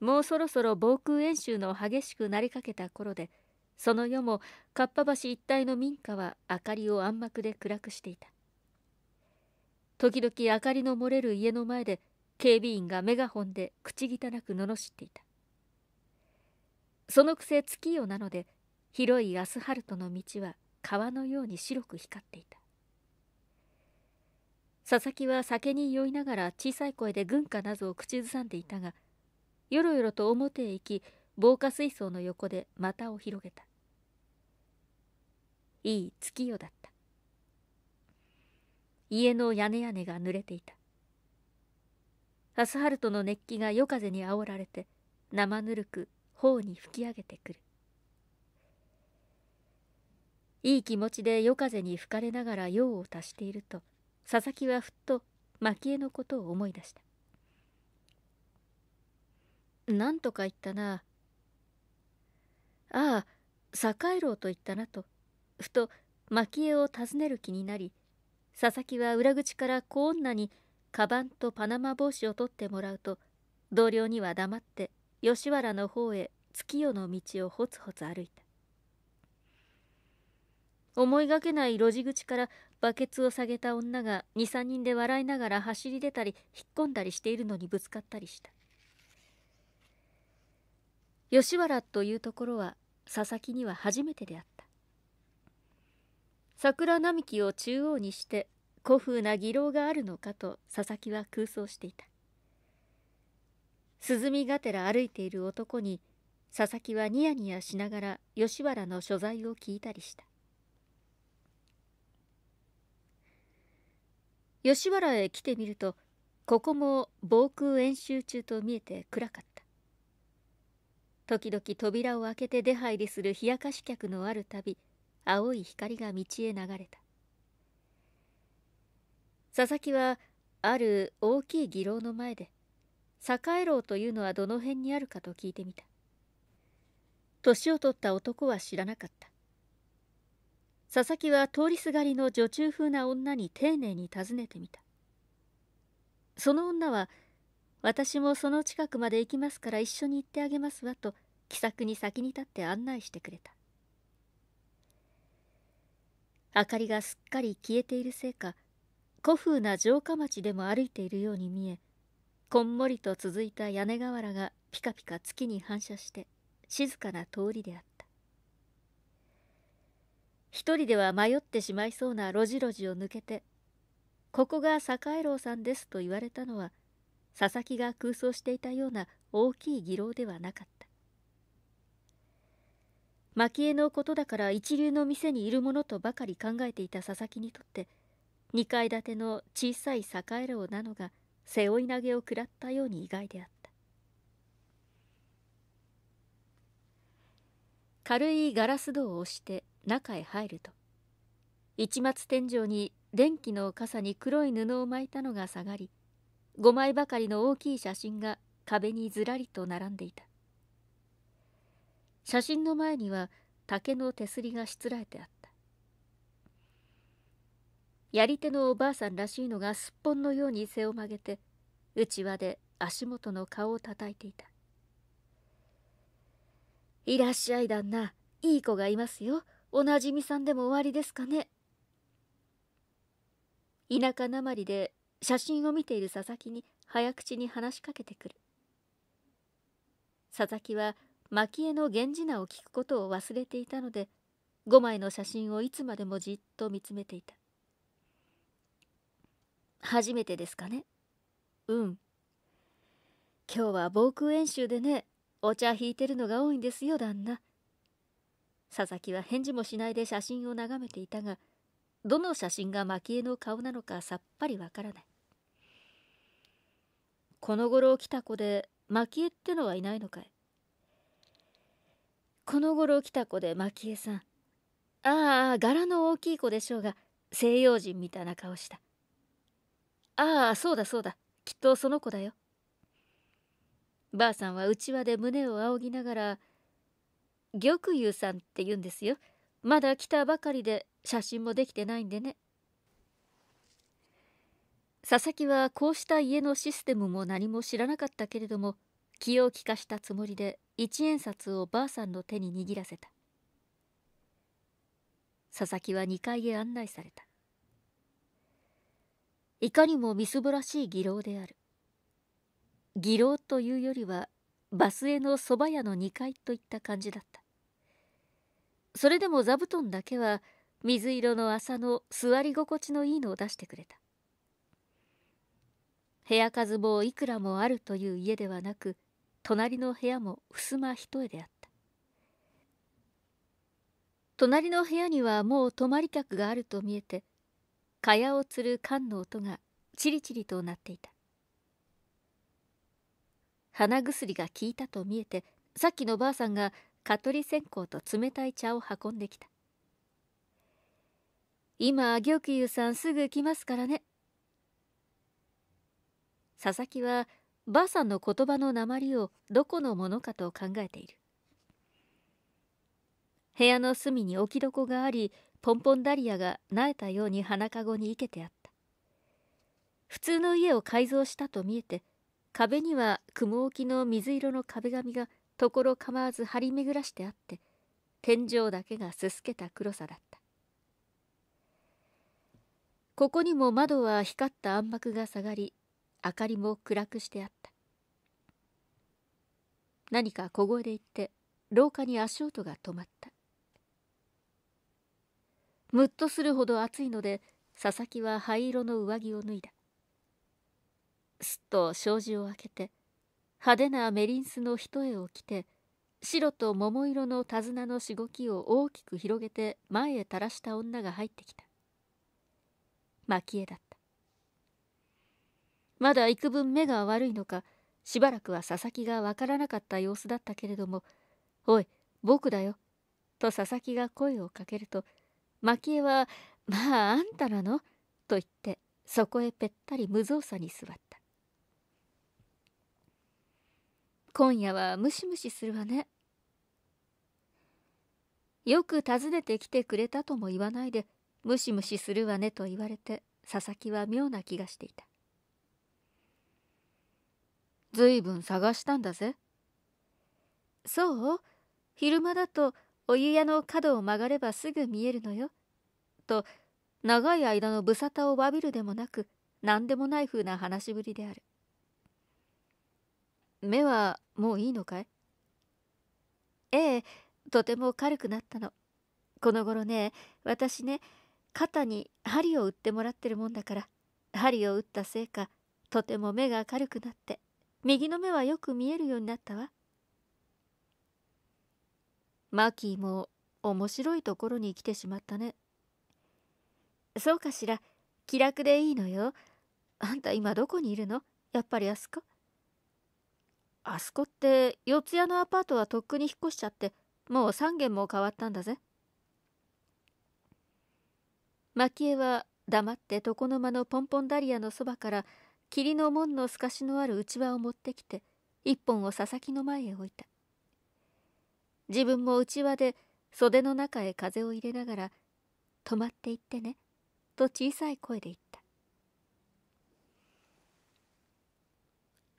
もうそろそろ防空演習の激しくなりかけた頃でその夜もかっぱ橋一帯の民家は明かりを暗幕で暗くしていた時々明かりの漏れる家の前で警備員がメガホンで口汚く罵っていたそのくせ月夜なので広いアスファルトの道は川のように白く光っていた佐々木は酒に酔いながら小さい声で軍歌などを口ずさんでいたがよろよろと表へ行き防火水槽の横で股を広げたいい月夜だった家の屋根屋根が濡れていたアスファルトの熱気が夜風にあおられて生ぬるく頬に吹き上げてくるいい気持ちで夜風に吹かれながら用を足していると佐々木はふっと蒔絵のことを思い出した何とか言ったなああ栄郎と言ったなとふと蒔絵を訪ねる気になり佐々木は裏口から小女にカバンとパナマ帽子を取ってもらうと同僚には黙って吉原の方へ月夜の道をほつほつ歩いた思いがけない路地口からバケツを下げた女が23人で笑いながら走り出たり引っ込んだりしているのにぶつかったりした吉原というところは佐々木には初めてであった桜並木を中央にして古風な儀量があるのかと佐々木は空想していた涼みがてら歩いている男に佐々木はニヤニヤしながら吉原の所在を聞いたりした吉原へ来てみるとここも防空演習中と見えて暗かった時々扉を開けて出入りする冷やかし客のあるたび青い光が道へ流れた佐々木はある大きい議論の前で栄楼というのはどの辺にあるかと聞いてみた年を取った男は知らなかった佐々木は通りすがりの女中風な女に丁寧に尋ねてみたその女は私もその近くまで行きますから一緒に行ってあげますわと気さくに先に立って案内してくれた明かりがすっかり消えているせいか古風な城下町でも歩いているように見えこんもりと続いた屋根瓦がピカピカ月に反射して静かな通りであった一人では迷ってしまいそうな路地路地を抜けて「ここが栄郎さんです」と言われたのは佐々木が空想していたような大きい議論ではなかった蒔絵のことだから一流の店にいるものとばかり考えていた佐々木にとって「2階建ての小さい栄楼なのが背負い投げを食らったように意外であった軽いガラス戸を押して中へ入ると一末天井に電気の傘に黒い布を巻いたのが下がり5枚ばかりの大きい写真が壁にずらりと並んでいた写真の前には竹の手すりがしつらえてあったやり手のおばあさんらしいのがすっぽんのように背を曲げてうちわで足元の顔をたたいていた「いらっしゃい旦那いい子がいますよおなじみさんでも終わりですかね」田舎なまりで写真を見ている佐々木に早口に話しかけてくる佐々木は蒔絵の源氏名を聞くことを忘れていたので5枚の写真をいつまでもじっと見つめていた初めてですかねうん今日は防空演習でねお茶引いてるのが多いんですよ旦那佐々木は返事もしないで写真を眺めていたがどの写真が蒔絵の顔なのかさっぱりわからないこの頃来た子で蒔絵ってのはいないのかいこの頃来た子で蒔絵さんああ柄の大きい子でしょうが西洋人みたいな顔したああそうだそうだきっとその子だよばあさんはうちわで胸を仰ぎながら「玉優さんって言うんですよまだ来たばかりで写真もできてないんでね」佐々木はこうした家のシステムも何も知らなかったけれども気を利かしたつもりで一円札をばあさんの手に握らせた佐々木は2階へ案内されたいかにもみすぼらしい技廊である技廊というよりはバスへのそば屋の2階といった感じだったそれでも座布団だけは水色の麻の座り心地のいいのを出してくれた部屋数もいくらもあるという家ではなく隣の部屋も襖一重であった隣の部屋にはもう泊まり客があると見えて蚊帳をつる缶の音がチリチリとなっていた鼻薬が効いたと見えてさっきのばあさんが蚊取り線香と冷たい茶を運んできた今玉湯さんすぐ来ますからね佐々木はばあさんの言葉の鉛をどこのものかと考えている部屋の隅に置き床がありポンポンダリアが苗えたように花かごに生けてあった普通の家を改造したと見えて壁には雲置きの水色の壁紙がところ構わず張り巡らしてあって天井だけがすすけた黒さだったここにも窓は光った暗幕が下がり明かりも暗くしてあった何か小声で言って廊下に足音が止まったむっとするほど暑いので佐々木は灰色の上着を脱いだすっと障子を開けて派手なメリンスの一重を着て白と桃色の手綱のしごきを大きく広げて前へ垂らした女が入ってきた蒔絵だったまだ幾分目が悪いのかしばらくは佐々木がわからなかった様子だったけれども「おい僕だよ」と佐々木が声をかけると蒔絵は「まああんたらの?」と言ってそこへぺったり無造作に座った今夜はムシムシするわねよく訪ねてきてくれたとも言わないでムシムシするわねと言われて佐々木は妙な気がしていたずいぶん探したんだぜそう昼間だとお湯屋の角を曲がればすぐ見えるのよ。と、長い間のぶさたをわびるでもなく、何でもない風な話しぶりである。目はもういいのかいええ、とても軽くなったの。この頃ね、私ね、肩に針を打ってもらってるもんだから、針を打ったせいか、とても目が軽くなって、右の目はよく見えるようになったわ。マーキーも面白いところに来てしまったねそうかしら気楽でいいのよあんた今どこにいるのやっぱりあすこあそこって四谷のアパートはとっくに引っ越しちゃってもう3軒も変わったんだぜ蒔絵は黙って床の間のポンポンダリアのそばから霧の門の透かしのある内輪を持ってきて一本を佐々木の前へ置いた自分もうちわで袖の中へ風を入れながら「止まっていってね」と小さい声で言った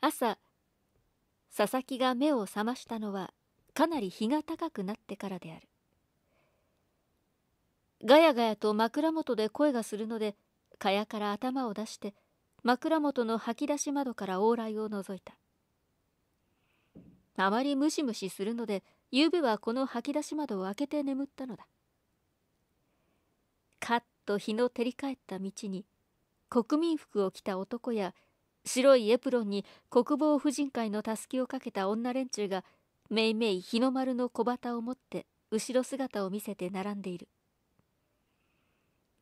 朝佐々木が目を覚ましたのはかなり日が高くなってからであるガヤガヤと枕元で声がするので蚊帳から頭を出して枕元の吐き出し窓から往来をぞいたあまりムシムシするので昨夜はこの吐き出し窓を開けて眠ったのだカッと日の照り返った道に国民服を着た男や白いエプロンに国防婦人会のたすきをかけた女連中がめいめい日の丸の小旗を持って後ろ姿を見せて並んでいる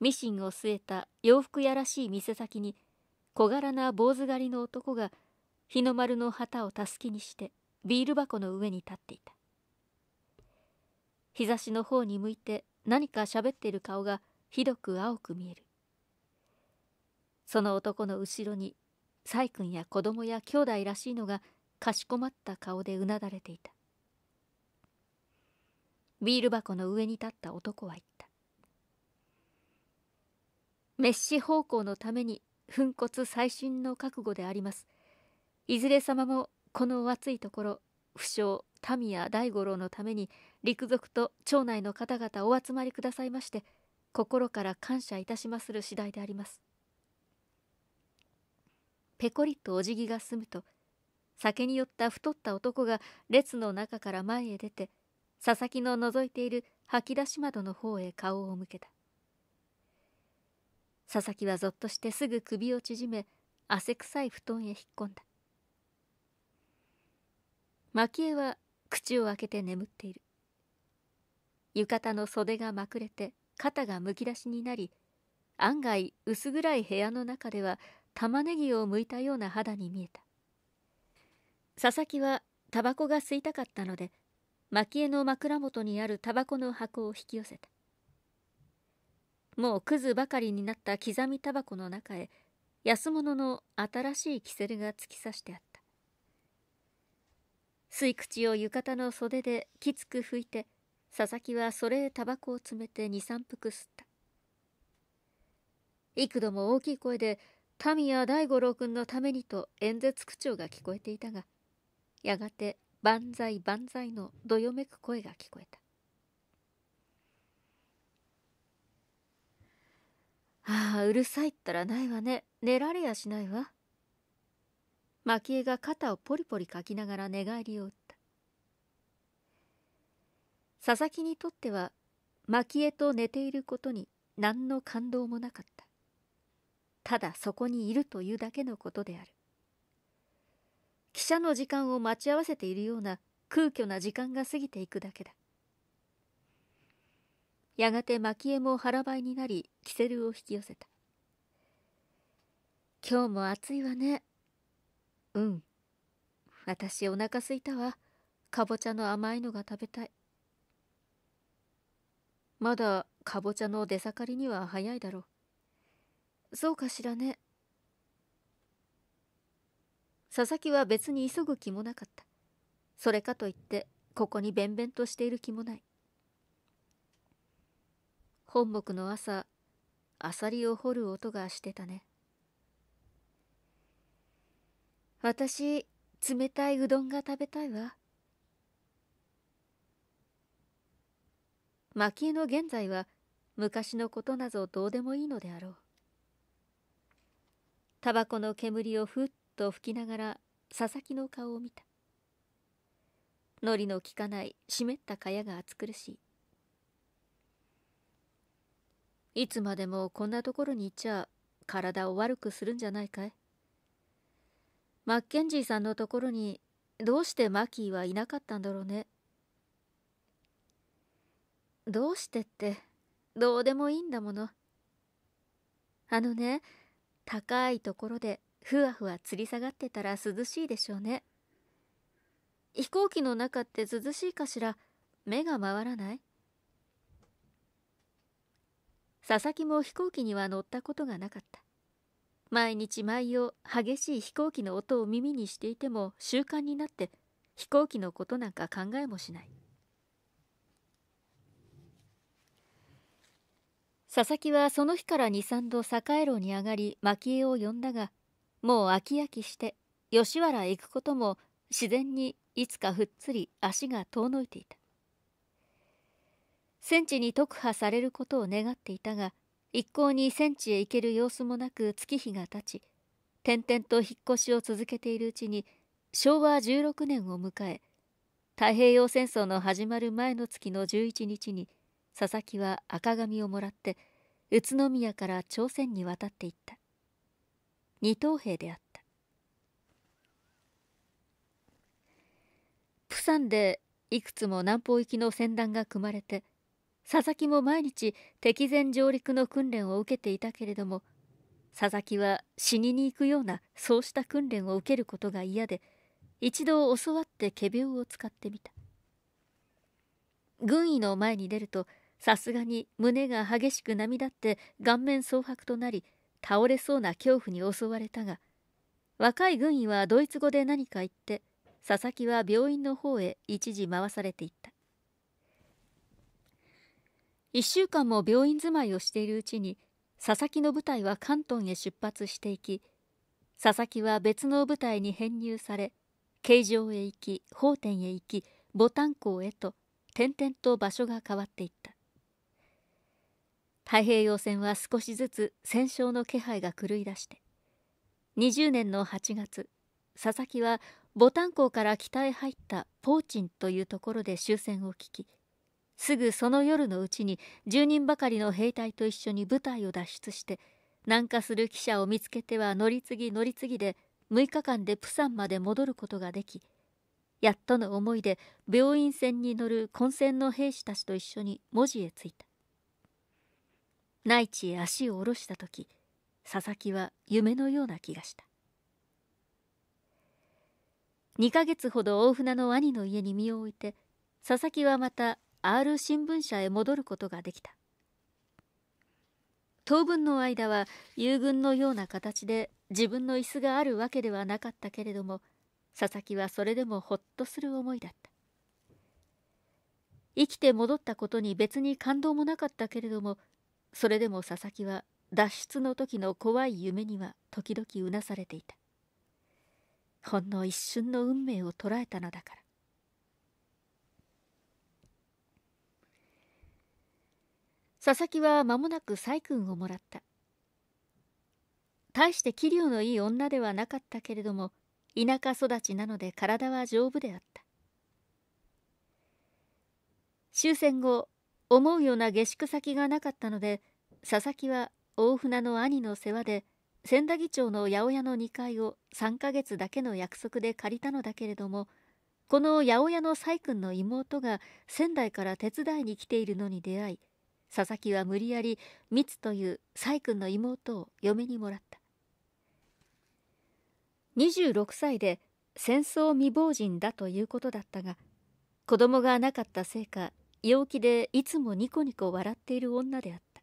ミシンを据えた洋服屋らしい店先に小柄な坊主狩りの男が日の丸の旗をたすきにしてビール箱の上に立っていた日差しの方に向いて何か喋っている顔がひどく青く見えるその男の後ろに細君や子供や兄弟らしいのがかしこまった顔でうなだれていたビール箱の上に立った男は言ったメッシ奉公のために粉骨最新の覚悟でありますいずれ様もこのお暑いところ不詳民や大五郎のために陸族と町内の方々お集まりくださいまして心から感謝いたしまする次第でありますペコリとお辞儀が済むと酒に酔った太った男が列の中から前へ出て佐々木の覗いている吐き出し窓の方へ顔を向けた佐々木はぞっとしてすぐ首を縮め汗臭い布団へ引っ込んだ蒔絵は口を開けて眠っている浴衣の袖がまくれて肩がむき出しになり案外薄暗い部屋の中では玉ねぎを剥いたような肌に見えた佐々木はタバコが吸いたかったので蒔絵の枕元にあるタバコの箱を引き寄せたもうクズばかりになった刻みタバコの中へ安物の新しいキセルが突き刺してあった吸い口を浴衣の袖できつく拭いて佐々木はそれへタバコを詰めて二三服吸った幾度も大きい声で民や大五郎君のためにと演説口調が聞こえていたがやがて万歳万歳のどよめく声が聞こえたああうるさいったらないわね寝られやしないわ蒔絵が肩をポリポリかきながら寝返りを打った佐々木にとっては蒔絵と寝ていることに何の感動もなかったただそこにいるというだけのことである記者の時間を待ち合わせているような空虚な時間が過ぎていくだけだやがて蒔絵も腹ばいになりキセルを引き寄せた今日も暑いわねうん私お腹すいたわかぼちゃの甘いのが食べたいまだかぼちゃの出盛りには早いだろうそうかしらね佐々木は別に急ぐ気もなかったそれかといってここにべんべんとしている気もない本木の朝アサリを掘る音がしてたね私冷たいうどんが食べたいわ蒔絵の現在は昔のことなぞどうでもいいのであろうタバコの煙をふっと吹きながら佐々木の顔を見たのりのきかない湿った蚊帳が暑苦しいいつまでもこんなところにいちゃ体を悪くするんじゃないかいマッケンジーさんのところにどうしてマキーはいなかったんだろうねどうしてってどうでもいいんだものあのね高いところでふわふわ吊り下がってたら涼しいでしょうね飛行機の中って涼しいかしら目が回らない佐々木も飛行機には乗ったことがなかった毎日毎夜激しい飛行機の音を耳にしていても習慣になって飛行機のことなんか考えもしない佐々木はその日から23度栄路に上がり蒔絵を呼んだがもう飽き飽きして吉原へ行くことも自然にいつかふっつり足が遠のいていた戦地に特派されることを願っていたが一向に戦地へ行ける様子もなく月日が経ち転々と引っ越しを続けているうちに昭和16年を迎え太平洋戦争の始まる前の月の11日に「佐々木は赤紙をもらって宇都宮から朝鮮に渡っていった二等兵であった釜山でいくつも南方行きの船団が組まれて佐々木も毎日敵前上陸の訓練を受けていたけれども佐々木は死にに行くようなそうした訓練を受けることが嫌で一度教わって仮病を使ってみた軍医の前に出るとさすがに胸が激しく波立って顔面蒼白となり倒れそうな恐怖に襲われたが若い軍医はドイツ語で何か言って佐々木は病院の方へ一時回されていった1週間も病院住まいをしているうちに佐々木の部隊は関東へ出発していき佐々木は別の部隊に編入され形状へ行き法典へ行き牡丹港へと転々と場所が変わっていった太平洋戦は少しずつ戦勝の気配が狂い出して20年の8月佐々木は牡丹港から北へ入ったポーチンというところで終戦を聞きすぐその夜のうちに10人ばかりの兵隊と一緒に部隊を脱出して南下する汽車を見つけては乗り継ぎ乗り継ぎで6日間でプサンまで戻ることができやっとの思いで病院船に乗る混戦の兵士たちと一緒に文字へ着いた内地へ足を下ろした時佐々木は夢のような気がした2か月ほど大船の兄の家に身を置いて佐々木はまた R 新聞社へ戻ることができた当分の間は遊軍のような形で自分の椅子があるわけではなかったけれども佐々木はそれでもほっとする思いだった生きて戻ったことに別に感動もなかったけれどもそれでも佐々木は脱出の時の怖い夢には時々うなされていたほんの一瞬の運命を捉えたのだから佐々木は間もなく細君をもらった大して器量のいい女ではなかったけれども田舎育ちなので体は丈夫であった終戦後思うような下宿先がなかったので佐々木は大船の兄の世話で千駄木町の八百屋の2階を3ヶ月だけの約束で借りたのだけれどもこの八百屋の細君の妹が仙台から手伝いに来ているのに出会い佐々木は無理やり三つという細君の妹を嫁にもらった26歳で戦争未亡人だということだったが子供がなかったせいか陽気でいつもニコニコ笑っている女であった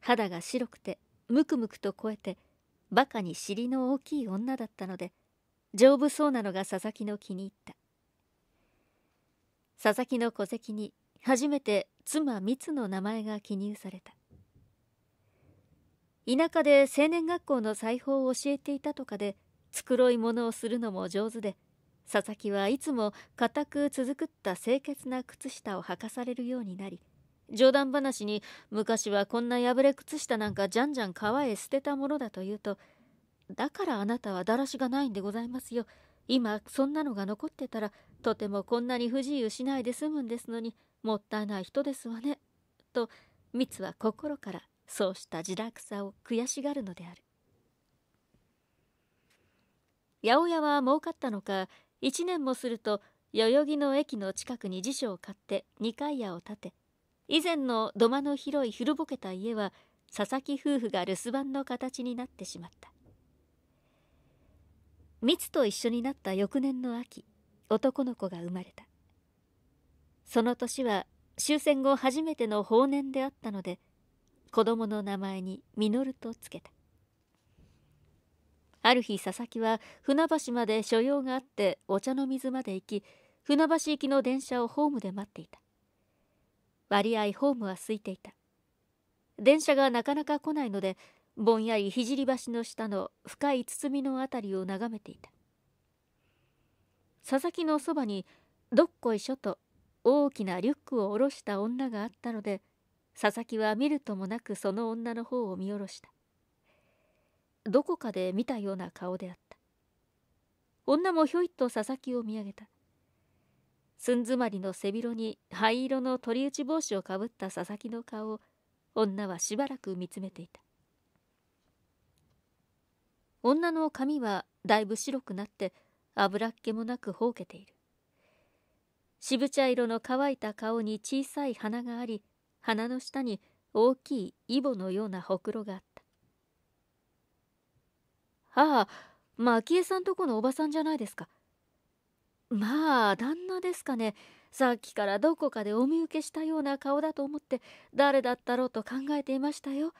肌が白くてムクムクと肥えてバカに尻の大きい女だったので丈夫そうなのが佐々木の気に入った佐々木の戸籍に初めて妻三つの名前が記入された田舎で青年学校の裁縫を教えていたとかで繕い物をするのも上手で佐々木はいつも固く続くった清潔な靴下を履かされるようになり冗談話に昔はこんな破れ靴下なんかじゃんじゃん川へ捨てたものだと言うとだからあなたはだらしがないんでございますよ今そんなのが残ってたらとてもこんなに不自由しないで済むんですのにもったいない人ですわねとミツは心からそうした自落さを悔しがるのである八百屋は儲かったのか1年もすると代々木の駅の近くに辞書を買って2階屋を建て以前の土間の広い古ぼけた家は佐々木夫婦が留守番の形になってしまった密と一緒になった翌年の秋男の子が生まれたその年は終戦後初めての法年であったので子供の名前に「稔」とつけたある日佐々木は船橋まで所用があってお茶の水まで行き船橋行きの電車をホームで待っていた割合ホームは空いていた電車がなかなか来ないのでぼんやり聖橋の下の深い包みの辺りを眺めていた佐々木のそばにどっこいしょと大きなリュックを下ろした女があったので佐々木は見るともなくその女の方を見下ろしたどこかで見たような顔であった女もひょいっと佐々木を見上げた寸詰まりの背広に灰色の鳥打ち帽子をかぶった佐々木の顔を女はしばらく見つめていた女の髪はだいぶ白くなって油っ気もなくほうけている渋茶色の乾いた顔に小さい鼻があり鼻の下に大きいイボのようなほくろがあったああ蒔絵さんとこのおばさんじゃないですかまあ旦那ですかねさっきからどこかでお見受けしたような顔だと思って誰だったろうと考えていましたよ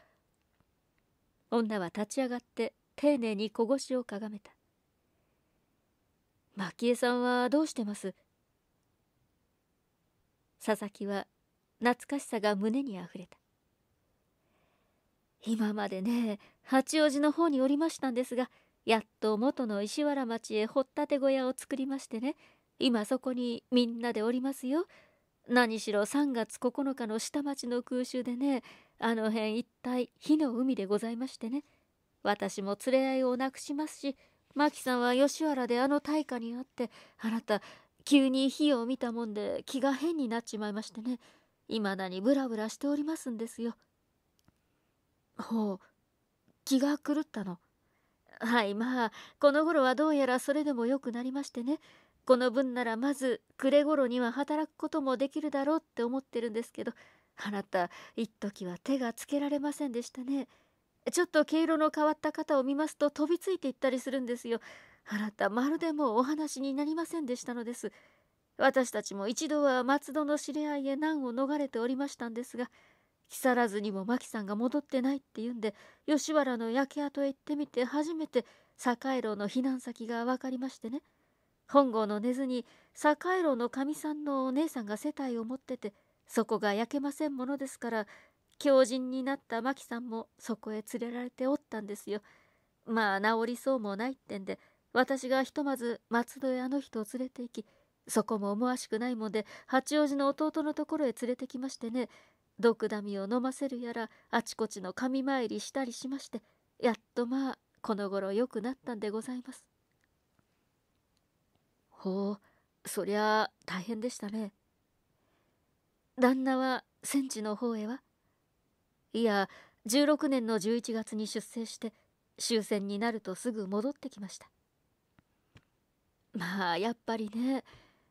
女は立ち上がって丁寧に小腰をかがめた蒔絵さんはどうしてます佐々木は懐かしさが胸にあふれた今までね八王子の方におりましたんですがやっと元の石原町へ掘ったて小屋を作りましてね今そこにみんなでおりますよ何しろ3月9日の下町の空襲でねあの辺一帯火の海でございましてね私も連れ合いをなくしますし真木さんは吉原であの大火にあってあなた急に火を見たもんで気が変になっちまいましてねいまだにブラブラしておりますんですよ。ほう気が狂ったのはいまあこの頃はどうやらそれでもよくなりましてねこの分ならまず暮れ頃には働くこともできるだろうって思ってるんですけどあなた一時は手がつけられませんでしたねちょっと毛色の変わった方を見ますと飛びついていったりするんですよあなたまるでもうお話になりませんでしたのです私たちも一度は松戸の知り合いへ難を逃れておりましたんですが木更津にも真木さんが戻ってないって言うんで吉原の焼け跡へ行ってみて初めて井楼の避難先が分かりましてね本郷の根津に井楼のかみさんのお姉さんが世帯を持っててそこが焼けませんものですから狂人になった真木さんもそこへ連れられておったんですよ。まあ治りそうもないってんで私がひとまず松戸へあの人を連れて行きそこも思わしくないもんで八王子の弟のところへ連れてきましてね毒ダミを飲ませるやらあちこちの神参りしたりしましてやっとまあこの頃良くなったんでございますほうそりゃあ大変でしたね旦那は戦地の方へはいや16年の11月に出征して終戦になるとすぐ戻ってきましたまあやっぱりね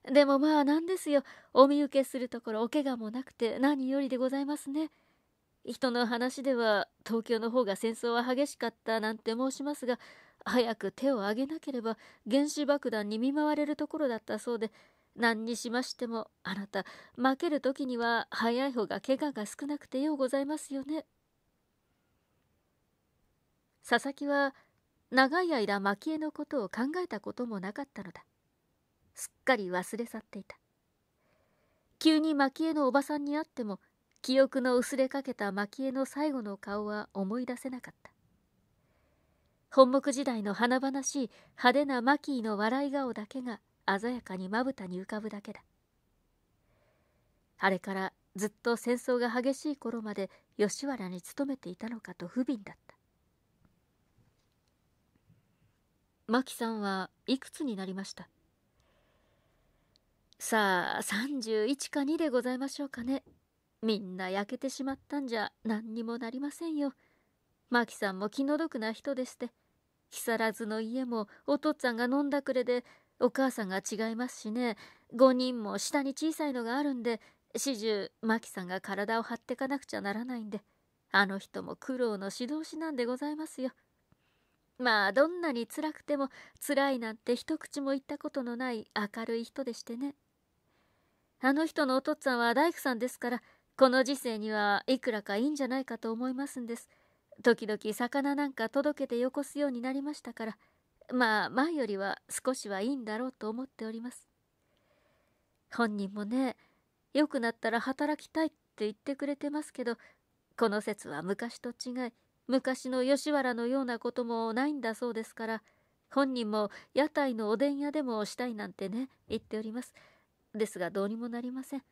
でもまあなんですよお見受けするところお怪我もなくて何よりでございますね人の話では東京の方が戦争は激しかったなんて申しますが早く手を挙げなければ原子爆弾に見舞われるところだったそうで何にしましてもあなた負ける時には早い方が怪我が少なくてようございますよね佐々木は長い間蒔絵のことを考えたこともなかったのだすっかり忘れ去っていた急に蒔絵のおばさんに会っても記憶の薄れかけた蒔絵の最後の顔は思い出せなかった本木時代の華々しい派手なマキーの笑い顔だけが鮮やかにまぶたに浮かぶだけだあれからずっと戦争が激しい頃まで吉原に勤めていたのかと不憫だった蒔紀さんはいくつになりましたさあ31か2でございましょうかねみんな焼けてしまったんじゃ何にもなりませんよマキさんも気の毒な人でして木更津の家もお父っつぁんが飲んだくれでお母さんが違いますしね5人も下に小さいのがあるんで始終マキさんが体を張ってかなくちゃならないんであの人も苦労の指導士なんでございますよまあどんなに辛くても辛いなんて一口も言ったことのない明るい人でしてねあの人のお父っつぁんは大工さんですから、この時世にはいくらかいいんじゃないかと思いますんです。時々魚なんか届けてよこすようになりましたから、まあ前よりは少しはいいんだろうと思っております。本人もね、良くなったら働きたいって言ってくれてますけど、この説は昔と違い、昔の吉原のようなこともないんだそうですから、本人も屋台のおでん屋でもしたいなんてね、言っております。ですがどうにもなりません。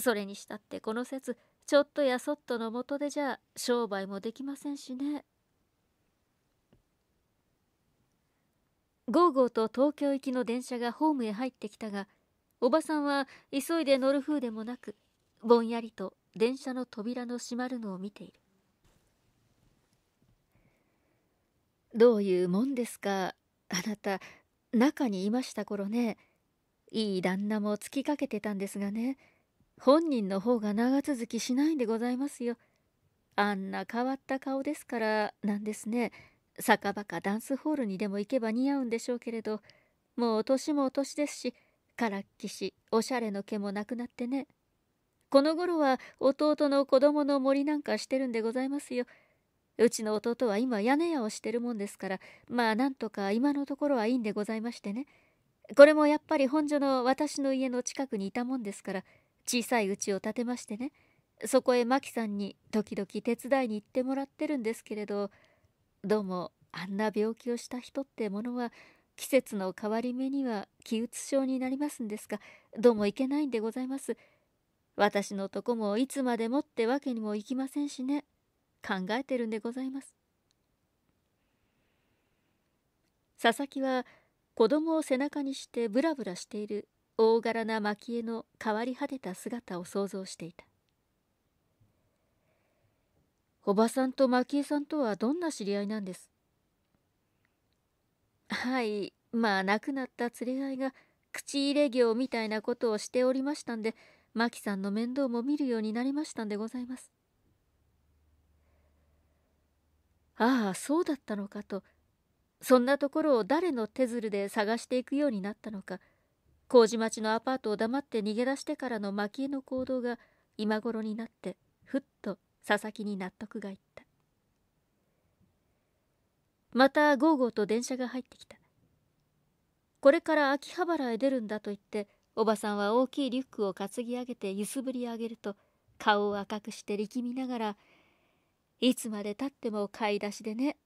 それにしたってこの説ちょっとやそっとの元でじゃ商売もできませんしね。ゴーゴーと東京行きの電車がホームへ入ってきたがおばさんは急いで乗る風でもなくぼんやりと電車の扉の閉まるのを見ている。どういうもんですかあなた中にいました頃ね。いい旦那もつきかけてたんですがね本人の方が長続きしないんでございますよあんな変わった顔ですからなんですね酒場かダンスホールにでも行けば似合うんでしょうけれどもう年も年ですしからっきしおしゃれの毛もなくなってねこの頃は弟の子供の森なんかしてるんでございますようちの弟は今屋根屋をしてるもんですからまあなんとか今のところはいいんでございましてねこれもやっぱり本所の私の家の近くにいたもんですから小さい家を建てましてねそこへマキさんに時々手伝いに行ってもらってるんですけれどどうもあんな病気をした人ってものは季節の変わり目には気鬱症になりますんですがどうもいけないんでございます私のとこもいつまでもってわけにもいきませんしね考えてるんでございます佐々木は子供を背中にしてブラブラしている大柄な蒔絵の変わり果てた姿を想像していたおばさんと蒔絵さんとはどんな知り合いなんですはいまあ亡くなった連れ合いが口入れ業みたいなことをしておりましたんで蒔さんの面倒も見るようになりましたんでございますああそうだったのかとそんなところを誰の手づるで探していくようになったのか麹町のアパートを黙って逃げ出してからの蒔絵の行動が今頃になってふっと佐々木に納得がいったまたゴーゴーと電車が入ってきたこれから秋葉原へ出るんだと言っておばさんは大きいリュックを担ぎ上げて揺すぶり上げると顔を赤くして力みながら「いつまでたっても買い出しでね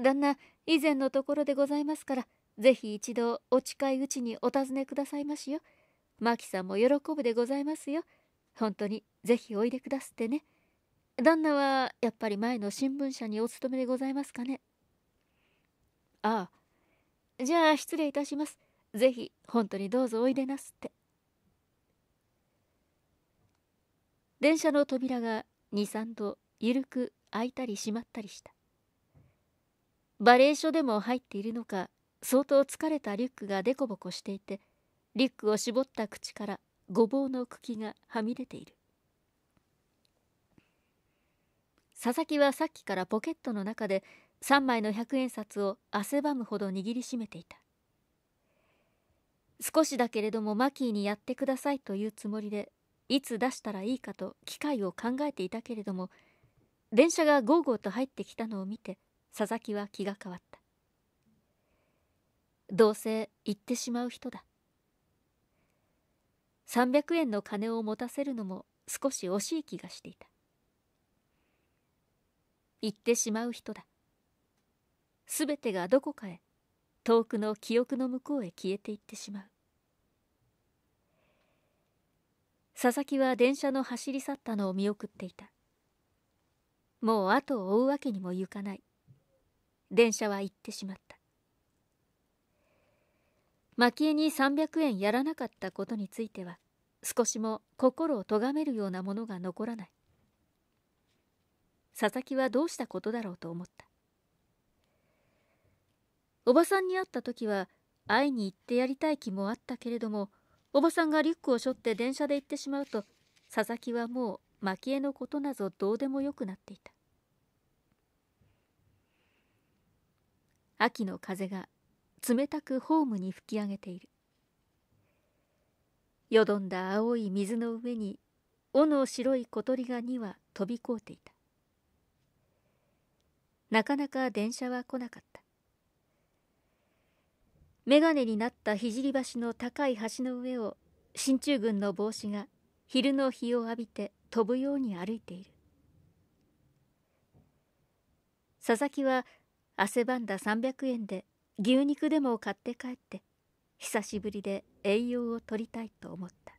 旦那以前のところでございますからぜひ一度お近いうちにお尋ねくださいましよマキさんも喜ぶでございますよ本当にぜひおいでくだすってね旦那はやっぱり前の新聞社にお勤めでございますかねああじゃあ失礼いたしますぜひ本当にどうぞおいでなすって電車の扉が23度ゆるく開いたり閉まったりしたバレエ書でも入っているのか相当疲れたリュックがデコボコしていてリュックを絞った口からごぼうの茎がはみ出ている佐々木はさっきからポケットの中で3枚の百円札を汗ばむほど握りしめていた少しだけれどもマキーにやってくださいというつもりでいつ出したらいいかと機会を考えていたけれども電車がゴーゴーと入ってきたのを見て佐々木は気が変わったどうせ行ってしまう人だ300円の金を持たせるのも少し惜しい気がしていた行ってしまう人だすべてがどこかへ遠くの記憶の向こうへ消えていってしまう佐々木は電車の走り去ったのを見送っていたもう後を追うわけにもいかない電車は行ってしまった蒔絵に300円やらなかったことについては少しも心を咎めるようなものが残らない佐々木はどうしたことだろうと思ったおばさんに会った時は会いに行ってやりたい気もあったけれどもおばさんがリュックを背負って電車で行ってしまうと佐々木はもう蒔絵のことなぞどうでもよくなっていた秋の風が冷たくホームに吹き上げているよどんだ青い水の上に尾の白い小鳥が2羽飛び交うていたなかなか電車は来なかった眼鏡になった聖橋の高い橋の上を進駐軍の帽子が昼の日を浴びて飛ぶように歩いている佐々木は汗ばんだ300円で牛肉でも買って帰って久しぶりで栄養をとりたいと思った